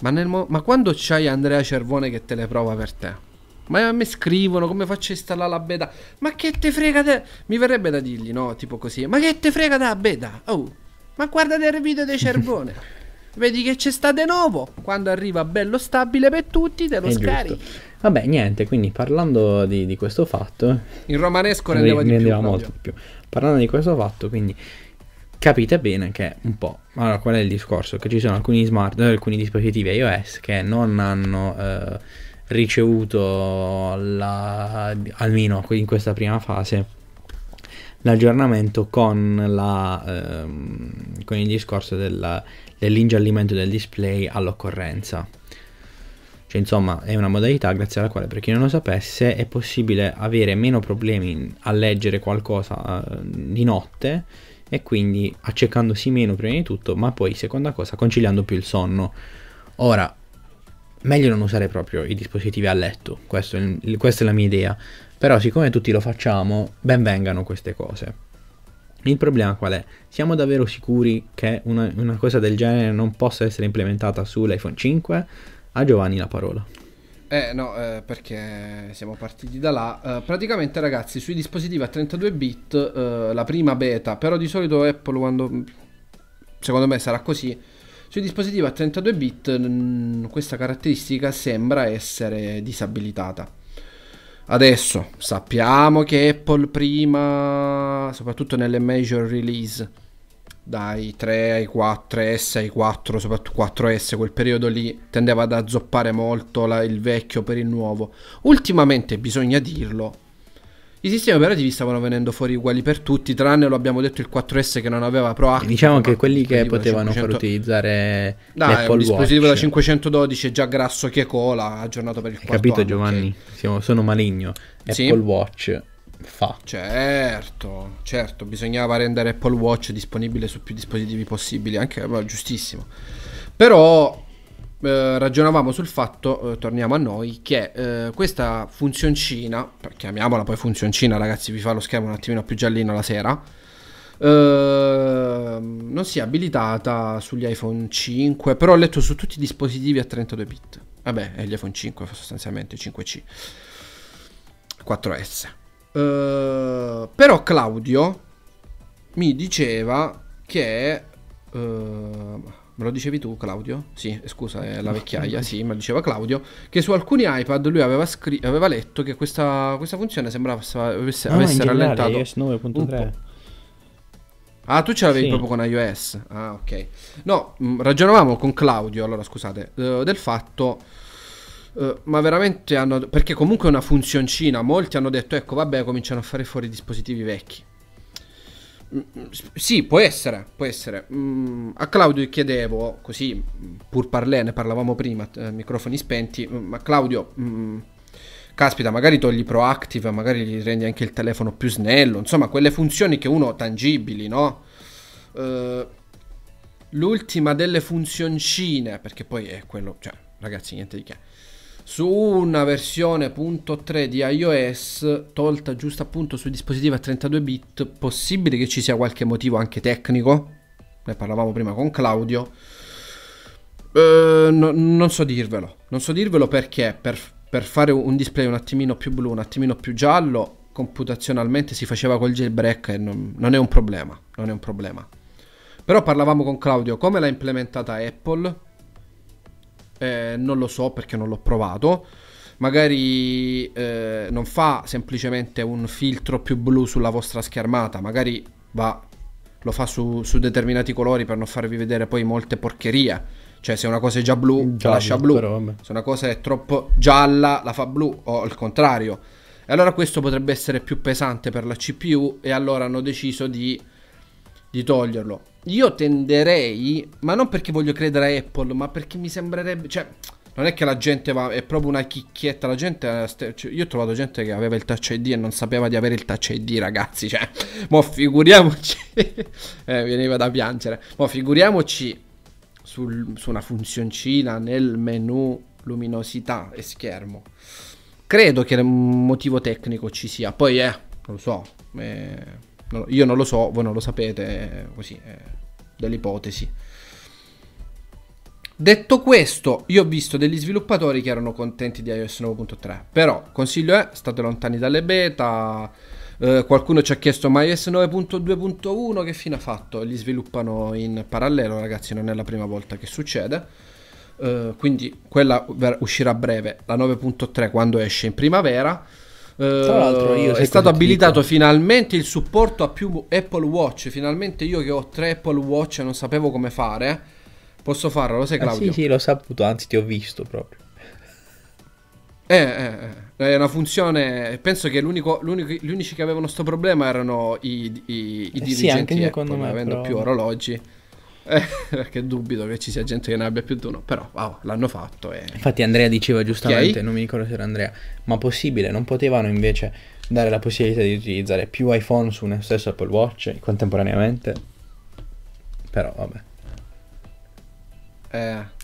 Ma, mo- ma quando c'hai Andrea Cervone che te le prova per te? Ma mi scrivono come faccio a installare la beta? Ma che te frega te? Mi verrebbe da dirgli, no? Tipo così. Ma che te frega da beta? Oh, ma guarda il video di Cervone. Vedi che c'è sta di nuovo. Quando arriva bello stabile per tutti, te lo È scarichi. Vabbè, niente, quindi parlando di, di questo fatto... In romanesco ne, ne, ne, più, ne più parlando di questo fatto, quindi capite bene che un po'. Allora, qual è il discorso? Che ci sono alcuni, smart, eh, alcuni dispositivi iOS che non hanno eh, ricevuto, la, almeno in questa prima fase, l'aggiornamento con, la, ehm, con il discorso della, dell'ingiallimento del display all'occorrenza. Cioè, insomma, è una modalità grazie alla quale, per chi non lo sapesse, è possibile avere meno problemi a leggere qualcosa uh, di notte e quindi accecandosi meno prima di tutto, ma poi, seconda cosa, conciliando più il sonno. Ora, meglio non usare proprio i dispositivi a letto, Questo, il, questa è la mia idea, però siccome tutti lo facciamo, ben vengano queste cose. Il problema qual è? Siamo davvero sicuri che una, una cosa del genere non possa essere implementata sull'iPhone 5? a Giovanni la parola. Eh no, eh, perché siamo partiti da là. Eh, praticamente ragazzi, sui dispositivi a 32 bit, eh, la prima beta, però di solito Apple quando... Secondo me sarà così. Sui dispositivi a 32 bit questa caratteristica sembra essere disabilitata. Adesso sappiamo che Apple prima, soprattutto nelle major release, dai 3 ai 4, S ai 4, soprattutto 4S, quel periodo lì tendeva ad azzoppare molto la, il vecchio per il nuovo. Ultimamente, bisogna dirlo, i sistemi operativi stavano venendo fuori uguali per tutti, tranne lo abbiamo detto il 4S che non aveva Pro Diciamo che quelli che potevano 500... far utilizzare Dai, un dispositivo Watch. da 512 è già grasso che cola, aggiornato per il 4 Capito anno, Giovanni? Che... Siamo, sono maligno. Apple sì. Watch fa. Certo, certo, bisognava rendere Apple Watch disponibile su più dispositivi possibili, anche ma, giustissimo. Però eh, ragionavamo sul fatto, eh, torniamo a noi, che eh, questa funzioncina, chiamiamola poi funzioncina ragazzi, vi fa lo schermo un attimino più giallino la sera, eh, non sia abilitata sugli iPhone 5, però ho letto su tutti i dispositivi a 32 bit. Vabbè, è gli iPhone 5 sostanzialmente, 5C, 4S. Eh, però Claudio mi diceva che... Uh, me lo dicevi tu Claudio? Sì, eh, scusa, è la vecchiaia, sì, me lo diceva Claudio, che su alcuni iPad lui aveva, scri- aveva letto che questa, questa funzione sembrava avesse, ah, avesse rallentato... iOS 9.3. Ah, tu ce l'avevi sì. proprio con iOS. Ah, ok. No, mm, ragionavamo con Claudio, allora scusate, uh, del fatto eh, ma veramente hanno. Perché comunque è una funzioncina. Molti hanno detto: ecco, vabbè, cominciano a fare fuori dispositivi vecchi. Mm, mm, sì, può essere, può essere. Mm, a Claudio chiedevo, così pur parlè, ne parlavamo prima, eh, microfoni spenti, ma Claudio, caspita, magari togli proactive, magari gli rendi anche il telefono più snello, insomma, quelle funzioni che uno tangibili, no? Eh, l'ultima delle funzioncine, perché poi è quello, cioè, ragazzi, niente di che su una versione .3 di iOS tolta giusto appunto su dispositivi a 32 bit, possibile che ci sia qualche motivo anche tecnico, ne parlavamo prima con Claudio, eh, no, non so dirvelo, non so dirvelo perché per, per fare un display un attimino più blu, un attimino più giallo, computazionalmente si faceva col jailbreak e non, non, è un problema, non è un problema. Però parlavamo con Claudio, come l'ha implementata Apple? eh, non lo so perché non l'ho provato. Magari eh, non fa semplicemente un filtro più blu sulla vostra schermata, magari va, lo fa su, su determinati colori per non farvi vedere poi molte porcherie. Cioè, se una cosa è già blu, giallo, la lascia blu. Però, se una cosa è troppo gialla, la fa blu, o il contrario. E allora questo potrebbe essere più pesante per la CPU, e allora hanno deciso di di toglierlo. Io tenderei, ma non perché voglio credere a Apple, ma perché mi sembrerebbe... Cioè, non è che la gente va, è proprio una chicchietta. La gente, cioè, io ho trovato gente che aveva il touch ID e non sapeva di avere il touch ID, ragazzi. Cioè, mo figuriamoci, eh, veniva da piangere. Mo figuriamoci sul, su una funzioncina nel menu luminosità e schermo. Credo che un motivo tecnico ci sia. Poi, eh, non lo so. Eh io non lo so, voi non lo sapete, così, eh, delle Detto questo, io ho visto degli sviluppatori che erano contenti di iOS 9.3, però consiglio è, state lontani dalle beta, eh, qualcuno ci ha chiesto ma iOS 9.2.1 che fine ha fatto? Li sviluppano in parallelo, ragazzi, non è la prima volta che succede. Uh, quindi quella uscirà a breve, la 9.3 quando esce in primavera. Eh, è stato abilitato Twitter. finalmente il supporto a più Apple Watch. Finalmente io che ho tre Apple Watch e non sapevo come fare. Posso farlo, lo sai ah, Claudio? Ah, sì, sì, l'ho saputo, anzi ti ho visto proprio. Eh, eh, eh, è una funzione. Penso che l'unico, l'unico, gli unici che avevano questo problema erano i, i, i eh dirigenti. Sì, anche Apple, me, avendo però... più orologi. Eh, perché dubito che ci sia gente che ne abbia più di uno, però wow, l'hanno fatto. E... Infatti Andrea diceva giustamente, okay. non mi ricordo se era Andrea, ma possibile, non potevano invece dare la possibilità di utilizzare più iPhone su uno stesso Apple Watch contemporaneamente? Però vabbè. Eh.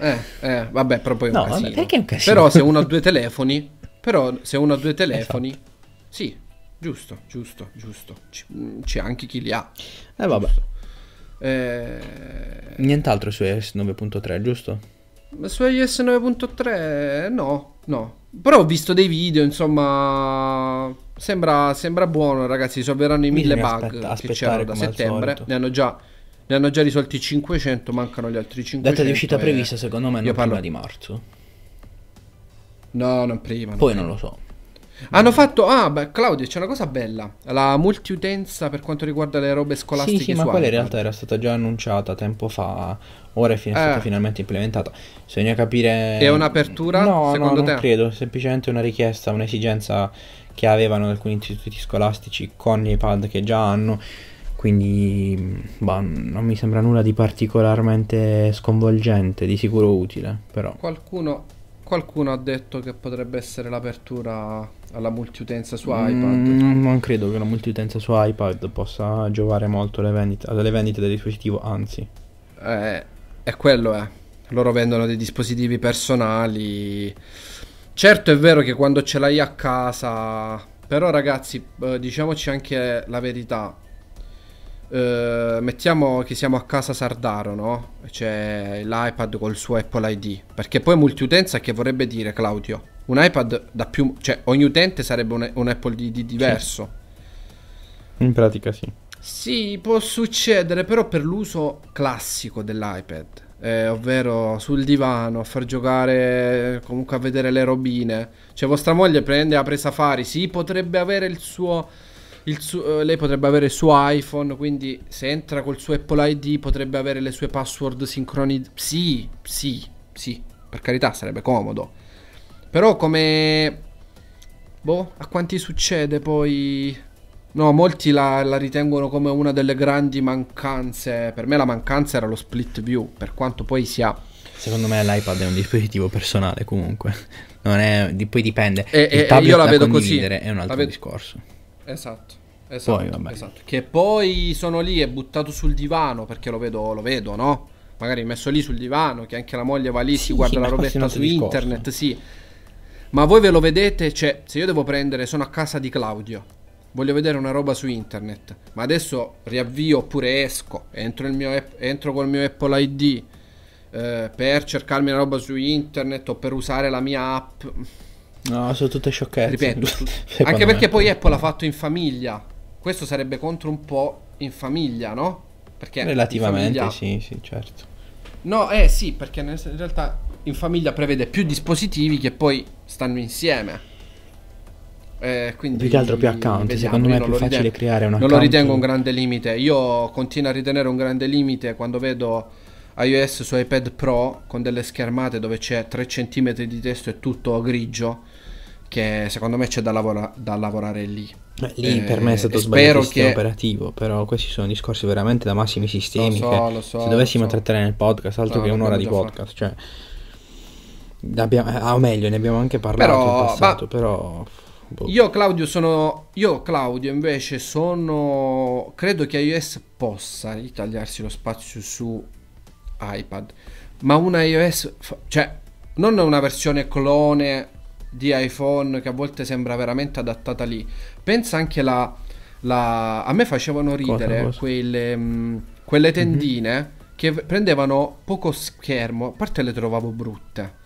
Eh, eh vabbè, però poi è no, casino. Vabbè, perché è un casino? Però se uno ha due telefoni, però se uno ha due telefoni, esatto. sì, giusto, giusto, giusto. C- mm, c'è anche chi li ha. Eh vabbè. Giusto. Eh... Nient'altro su iOS 9.3, giusto? Su iOS 9.3 no, no. Però ho visto dei video, insomma... Sembra, sembra buono, ragazzi. Solveranno i mille bug aspetta, che c'erano da settembre. Ne hanno, già, ne hanno già risolti 500, mancano gli altri 500. Data di uscita eh. prevista, secondo me, non parlo... prima di marzo. No, non prima. Non Poi prima. non lo so. Hanno fatto, ah, beh, Claudio, c'è una cosa bella, la multiutenza per quanto riguarda le robe scolastiche. Sì, sì, ma quella in realtà era stata già annunciata tempo fa, ora è, fin- eh. stata finalmente implementata. Bisogna capire... È un'apertura? No, no, non te? credo, semplicemente una richiesta, un'esigenza che avevano alcuni istituti scolastici con gli iPad che già hanno, quindi bah, non mi sembra nulla di particolarmente sconvolgente, di sicuro utile, però. Qualcuno Qualcuno ha detto che potrebbe essere l'apertura alla multiutenza su iPad. Mm, non credo che la multiutenza su iPad possa giovare molto alle vendite, alle vendite del dispositivo, anzi. Eh, è quello, eh. Loro vendono dei dispositivi personali. Certo è vero che quando ce l'hai a casa... Però ragazzi, eh, diciamoci anche la verità eh, mettiamo che siamo a casa Sardaro, no? C'è l'iPad col suo Apple ID. Perché poi multiutenza che vorrebbe dire, Claudio? Un iPad da più... Cioè, ogni utente sarebbe un, un Apple ID diverso. Sì. In pratica sì. Sì, può succedere, però per l'uso classico dell'iPad. Eh, ovvero sul divano, a far giocare, comunque a vedere le robine. Cioè, vostra moglie prende, apre Safari, sì, potrebbe avere il suo suo, eh, lei potrebbe avere il suo iPhone, quindi se entra col suo Apple ID potrebbe avere le sue password sincronizzate. Sì, sì, sì, per carità sarebbe comodo. Però come... Boh, a quanti succede poi... No, molti la, la, ritengono come una delle grandi mancanze. Per me la mancanza era lo split view, per quanto poi sia... Secondo me l'iPad è un dispositivo personale comunque. Non è, poi dipende. E, e io la, la vedo così. È un altro la ve- discorso Esatto. Esatto, poi, esatto, Che poi sono lì e buttato sul divano perché lo vedo, lo vedo, no? Magari messo lì sul divano, che anche la moglie va lì, sì, si guarda sì, la robetta su discorso. internet, sì. Ma voi ve lo vedete? Cioè, se io devo prendere, sono a casa di Claudio, voglio vedere una roba su internet, ma adesso riavvio oppure esco, entro, mio, entro col mio Apple ID eh, per cercarmi una roba su internet o per usare la mia app No, sono tutte sciocchezze. Ripeto, anche perché poi Apple l'ha fatto in famiglia. Questo sarebbe contro un po' in famiglia, no? Perché Relativamente, famiglia... sì, sì, certo. No, eh sì, perché in realtà in famiglia prevede più dispositivi che poi stanno insieme. Eh, quindi più che altro più account, vediamo, secondo me è più facile ritengo, creare un account. Non lo ritengo un grande limite. Io continuo a ritenere un grande limite quando vedo iOS su iPad Pro con delle schermate dove c'è 3 cm di testo e tutto grigio che secondo me c'è da, lavora- da lavorare lì. Beh, lì eh, per me è stato sbagliato il che... operativo, però questi sono discorsi veramente da massimi sistemi. Lo so, lo so, se dovessimo so. trattare nel podcast, altro no, che un'ora di podcast, cioè, eh, ah, o meglio, ne abbiamo anche parlato però, in passato, ma... però... Boh. Io Claudio sono io Claudio invece sono credo che iOS possa ritagliarsi lo spazio su iPad, ma una iOS cioè non una versione clone di iPhone che a volte sembra veramente adattata lì. Pensa anche la... la... A me facevano ridere cosa, cosa? Quelle, mh, mm, quelle, mhm. tendine mm-hmm. che prendevano poco schermo, a parte le trovavo brutte.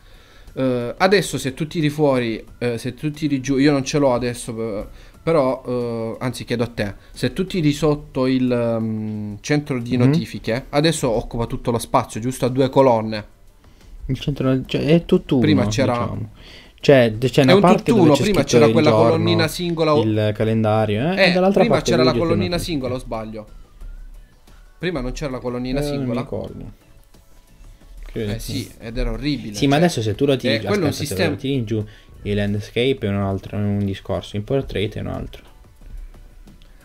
Uh, adesso se tu tiri fuori, uh, se tu tiri giù, io non ce l'ho adesso, eh, però uh, anzi chiedo a te, se tu tiri sotto il um, centro di mm-hmm. notifiche, adesso occupa tutto lo spazio, giusto a due colonne. Il centro cioè, è tutto... Prima uno, c'era... Diciamo. Cioè, c'è una è un parte tutt'uno, prima c'era quella giorno, colonnina singola il calendario, eh? eh dall'altra prima parte c'era la colonnina singola, o sbaglio? Prima non c'era la colonnina eh, singola. Non mi ricordo. Credo. Eh sì, ed era orribile. Sì, cioè... ma adesso se tu lo tiri, eh, aspetta, sistema... lo tiri giù, il landscape è un altro, è un discorso, il portrait è un altro.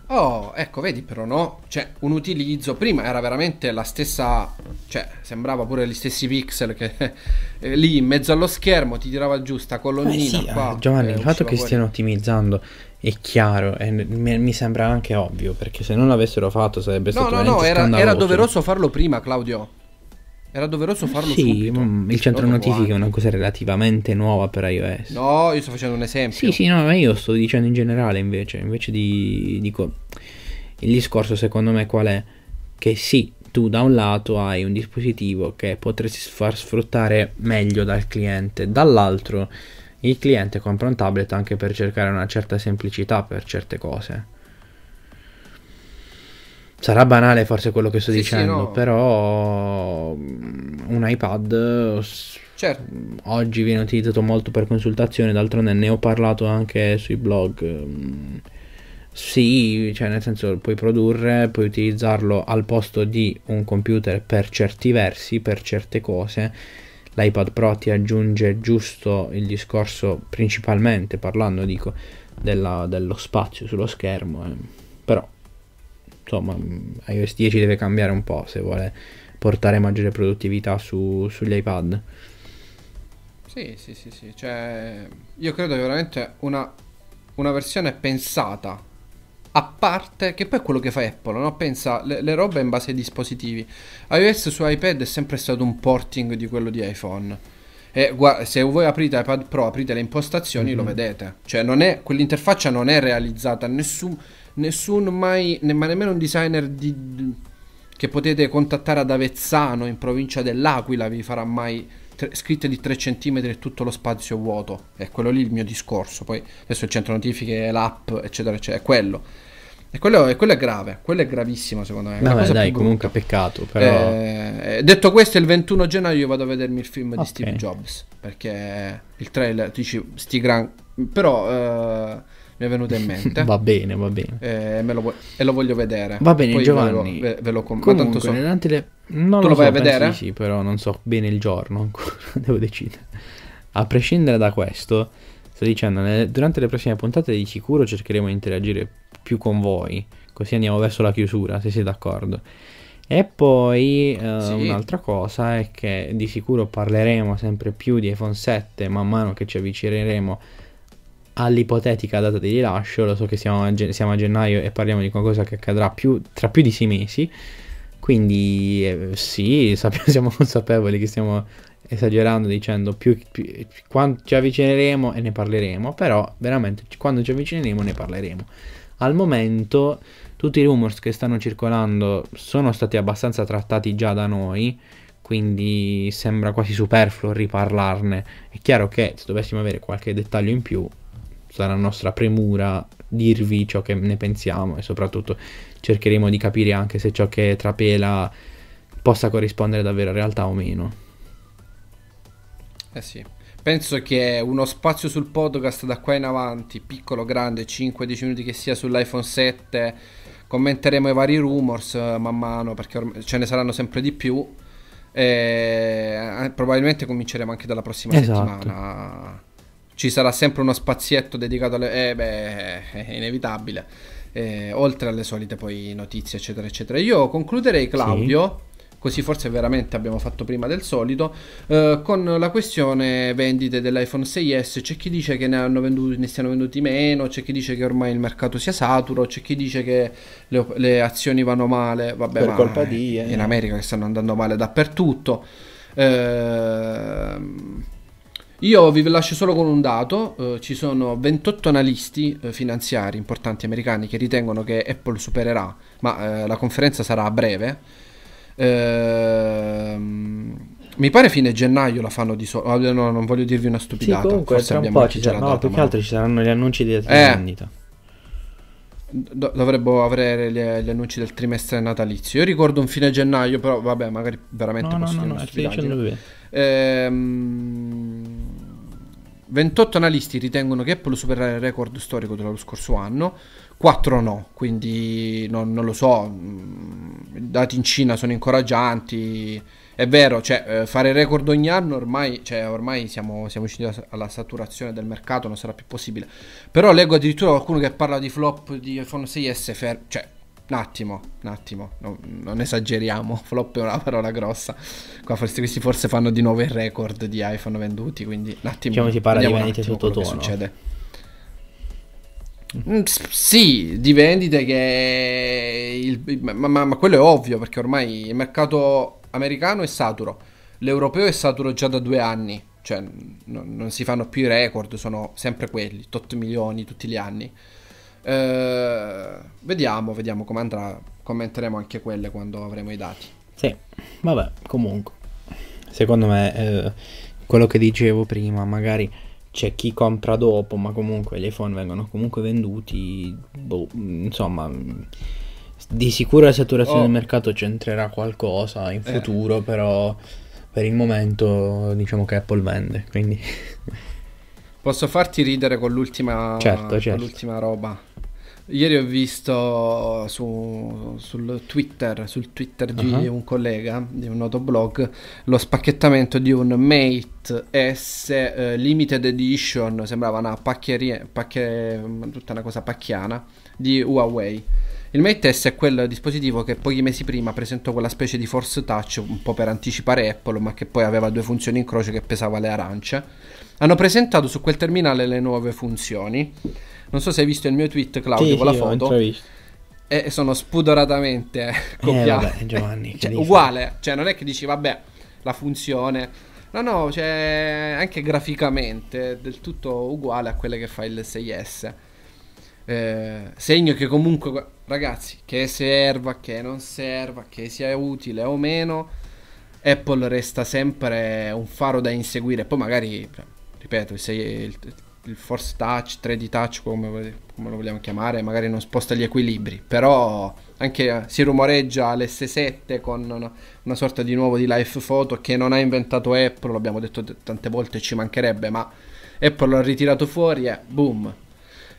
Oh, ecco, vedi però no, cioè un utilizzo, prima era veramente la stessa, cioè sembrava pure gli stessi pixel che eh, lì in mezzo allo schermo ti tirava giù sta colonnina eh sì, qua, eh, Giovanni, il fatto che fuori. stiano ottimizzando è chiaro e mi, sembra anche ovvio, perché se non l'avessero fatto sarebbe no, stato No, no, no, era, era doveroso farlo prima Claudio, era doveroso farlo sì, subito. Mh, mm, il centro notifiche è una cosa relativamente nuova per iOS. No, io sto facendo un esempio. Sì, sì, no, ma io sto dicendo in generale invece, invece di dico il discorso secondo me qual è? Che sì, tu da un lato hai un dispositivo che potresti far sfruttare meglio dal cliente, dall'altro il cliente compra un tablet anche per cercare una certa semplicità per certe cose. Sarà banale forse quello che sto sì, dicendo, sì, no. però mm, un iPad certo. oggi viene utilizzato molto per consultazione, d'altronde ne ho parlato anche sui blog. Mm, sì, cioè nel senso puoi produrre, puoi utilizzarlo al posto di un computer per certi versi, per certe cose. L'iPad Pro ti aggiunge giusto il discorso, principalmente parlando dico, della, dello spazio sullo schermo, eh. però insomma, mm, iOS 10 deve cambiare un po' se vuole portare maggiore produttività su, sugli iPad. Sì, sì, sì, sì. Cioè, io credo che veramente una, una versione pensata a parte, che poi è quello che fa Apple, no? Pensa le, le robe in base ai dispositivi. iOS su iPad è sempre stato un porting di quello di iPhone. E se voi aprite iPad Pro, aprite le impostazioni, mm-hmm. lo mhm. vedete. Cioè, non è, quell'interfaccia non è realizzata a nessun nessun mai, ne, ma nemmeno un designer di, che potete contattare ad Avezzano in provincia dell'Aquila vi farà mai tre, scritte di 3 cm e tutto lo spazio vuoto. È quello lì il mio discorso. Poi adesso il centro notifiche, l'app, eccetera, eccetera, è quello. E quello, quello, è grave, quello è gravissimo secondo me. Vabbè, dai, comunque peccato. Però... Eh, eh detto questo, il 21 gennaio vado a vedermi il film okay. di Steve Jobs, perché il trailer dici sti gran... però... Eh, mi è venuta in mente. va bene, va bene. Eh, e, lo, e lo, voglio vedere. Va bene, Poi Giovanni. Ve lo, ve, ve com- Comunque, so. le... non tu lo, lo so, a vedere? Sì, però non so bene il giorno ancora, devo decidere. A prescindere da questo, sto dicendo, nel, durante le prossime puntate di sicuro cercheremo di interagire più con voi, così andiamo verso la chiusura, se siete d'accordo. E poi eh, sì. un'altra cosa è che di sicuro parleremo sempre più di iPhone 7 man mano che ci avvicineremo all'ipotetica data di rilascio, lo so che siamo a, siamo a, gennaio e parliamo di qualcosa che accadrà più, tra più di sei mesi, quindi eh, sì, sappiamo, siamo consapevoli che stiamo esagerando dicendo più, più quando ci avvicineremo e ne parleremo, però veramente quando ci avvicineremo ne parleremo. Al momento tutti i rumors che stanno circolando sono stati abbastanza trattati già da noi, quindi sembra quasi superfluo riparlarne. È chiaro che se dovessimo avere qualche dettaglio in più sarà nostra premura dirvi ciò che ne pensiamo e soprattutto cercheremo di capire anche se ciò che trapela possa corrispondere davvero a realtà o meno. Eh sì. Penso che uno spazio sul podcast da qua in avanti, piccolo, grande, 5-10 minuti che sia sull'iPhone 7, commenteremo i vari rumors eh, man mano perché orm- ce ne saranno sempre di più. E eh, probabilmente cominceremo anche dalla prossima esatto. settimana ci sarà sempre uno spazietto dedicato alle... Eh, beh, è inevitabile. Eh, oltre alle solite poi notizie, eccetera, eccetera. Io concluderei, Claudio. Sì. Così forse veramente abbiamo fatto prima del solito, eh, con la questione vendite dell'iPhone 6S, c'è chi dice che ne, venduti, ne, stiano venduti meno, c'è chi dice che ormai il mercato sia saturo, c'è chi dice che le, le azioni vanno male, vabbè, per ma colpa di... Eh. In America che stanno andando male dappertutto. Ehm io vi lascio solo con un dato, eh, ci sono 28 analisti eh, finanziari importanti americani che ritengono che Apple supererà, ma eh, la conferenza sarà a breve. Ehm, mi pare fine gennaio la fanno di solito, ah, no, non voglio dirvi una stupidata. Sì, comunque, Forse tra un po' ci saranno, no, più che altro ci saranno gli annunci di vendita. Eh. Do- dovrebbero avere gli, gli, annunci del trimestre natalizio. Io ricordo un fine gennaio, però vabbè, magari veramente no, posso no, no, no, no, ehm 28 analisti ritengono che Apple supererà il record storico dello scorso anno, 4 no, quindi non, non lo so, mm, i dati in Cina sono incoraggianti, è vero, cioè, eh, fare record ogni anno ormai, cioè, ormai siamo, siamo usciti alla saturazione del mercato, non sarà più possibile, però leggo addirittura qualcuno che parla di flop di iPhone 6S, fer- cioè un attimo, un attimo, no, non esageriamo, flop è una parola grossa. Qua forse, questi forse fanno di nuovo il record di iPhone venduti, quindi un attimo. Diciamo si parla di vendite sotto Che succede? Mm, sì, di vendite che... Il, ma, ma, ma quello è ovvio perché ormai il mercato americano è saturo, l'europeo è saturo già da due anni, cioè no, non si fanno più i record, sono sempre quelli, tot milioni tutti gli anni eh, vediamo, vediamo come andrà. Commenteremo anche quelle quando avremo i dati. Sì, vabbè, comunque. Secondo me, eh, quello che dicevo prima, magari c'è chi compra dopo, ma comunque gli iPhone vengono comunque venduti. Boh, insomma, di sicuro la saturazione oh. del mercato c'entrerà qualcosa in eh. futuro, eh. però per il momento diciamo che Apple vende. Quindi. Posso farti ridere con l'ultima, certo, certo. Con l'ultima roba? Ieri ho visto su, sul Twitter, sul Twitter di uh-huh. un collega di un noto blog, lo spacchettamento di un Mate S eh, Limited Edition, sembrava una paccheria, pacche, tutta una cosa pacchiana, di Huawei. Il Mate S è quel dispositivo che pochi mesi prima presentò quella specie di force touch, un po' per anticipare Apple, ma che poi aveva due funzioni in croce che pesava le arance. Hanno presentato su quel terminale le nuove funzioni non so se hai visto il mio tweet, Claudio, sì, con sì, la foto. E sono spudoratamente eh, copiato. Eh, vabbè, Giovanni, cioè, uguale, cioè non è che dici vabbè, la funzione. No, no, cioè anche graficamente del tutto uguale a quelle che fa il 6S. Eh, segno che comunque, ragazzi, che serva, che non serva, che sia utile o meno, Apple resta sempre un faro da inseguire. Poi magari, cioè, ripeto, il, 6, il il force touch, 3D touch, come, come, lo vogliamo chiamare, magari non sposta gli equilibri, però anche si rumoreggia l'S7 con una, una sorta di nuovo di life photo che non ha inventato Apple, l'abbiamo detto t- tante volte, ci mancherebbe, ma Apple l'ha ritirato fuori e boom.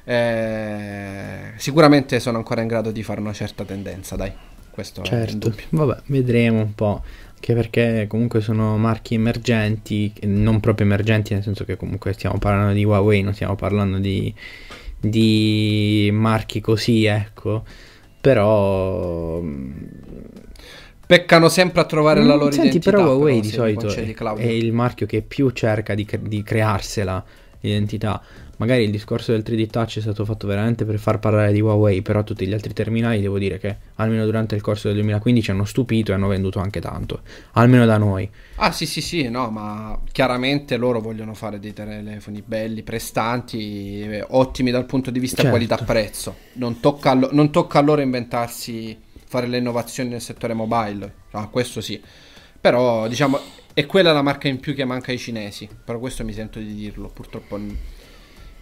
Eh, sicuramente sono ancora in grado di fare una certa tendenza, dai. Questo certo. è Vabbè, vedremo un po' anche perché comunque sono marchi emergenti, non proprio emergenti nel senso che comunque stiamo parlando di Huawei, non stiamo parlando di, di marchi così, ecco, però mm, peccano sempre a trovare la mm, loro senti, identità. Però Huawei però, di solito è, è, il marchio che più cerca di, cre- di crearsela l'identità magari il discorso del 3D Touch è stato fatto veramente per far parlare di Huawei, però tutti gli altri terminali devo dire che almeno durante il corso del 2015 hanno stupito e hanno venduto anche tanto, almeno da noi. Ah sì sì sì, no, ma chiaramente loro vogliono fare dei telefoni belli, prestanti, eh, ottimi dal punto di vista certo. qualità-prezzo, non tocca, lo- non tocca a loro inventarsi, fare le innovazioni nel settore mobile, no, ah, questo sì, però diciamo è quella la marca in più che manca ai cinesi, però questo mi sento di dirlo, purtroppo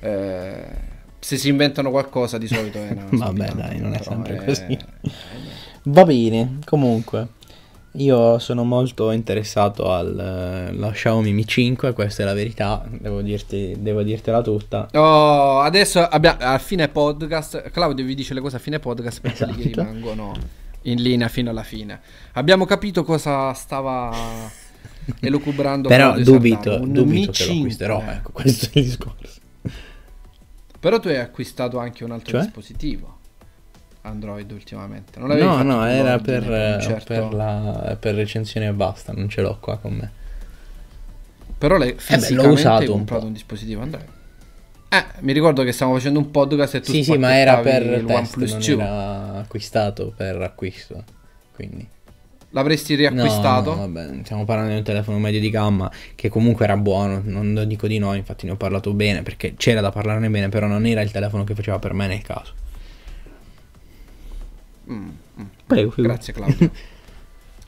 eh, se si inventano qualcosa di solito è una Vabbè, dai, non è sempre è... così. Va bene, comunque. Io sono molto interessato alla eh, Xiaomi Mi 5, questa è la verità, devo, dirti, devo dirtela tutta. Oh, adesso abbia, a fine podcast, Claudio vi dice le cose a fine podcast per esatto. quelli rimangono in linea fino alla fine. Abbiamo capito cosa stava elucubrando. Però dubito, dubito Mi che lo acquisterò, ecco, questo è il discorso. Però tu hai acquistato anche un altro cioè? dispositivo. Android ultimamente. Non no, no, era per, certo... per, la, per recensione e basta, non ce l'ho qua con me. Però le, l'hai eh beh, l'ho usato hai comprato un, un, dispositivo Android. Eh, mi ricordo che stavamo facendo un podcast e tu Sì, sì, ma era per il test, OnePlus non 2. era acquistato per acquisto, quindi L'avresti riacquistato? No, no, vabbè, stiamo parlando di un telefono medio di gamma che comunque era buono, non dico di no, infatti ne ho parlato bene perché c'era da parlarne bene, però non era il telefono che faceva per me nel caso. Mm, mm. Prego, Grazie Claudio.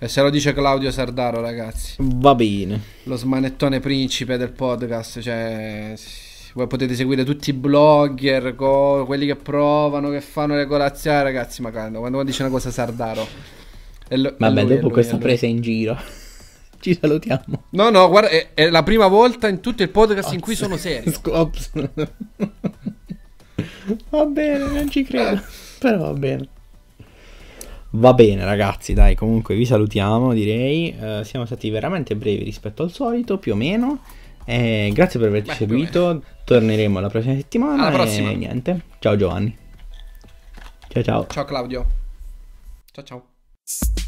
E se lo dice Claudio Sardaro, ragazzi. Va bene. Lo smanettone principe del podcast. Cioè, voi potete seguire tutti i blogger, co- quelli che provano, che fanno le colazioni, ragazzi. Ma quando, quando dice una cosa Sardaro lo, Vabbè, lui, dopo questa presa in giro ci salutiamo. No, no, guarda, è, è, la prima volta in tutto il podcast Ops. in cui sono serio. Ops. va bene, non ci credo, però va bene. Va bene ragazzi, dai, comunque vi salutiamo, direi. Uh, siamo stati veramente brevi rispetto al solito, più o meno. Eh, grazie per averci Beh, seguito. Torneremo la prossima settimana. Alla prossima. E niente. Ciao Giovanni. Ciao ciao. Ciao Claudio. Ciao ciao. you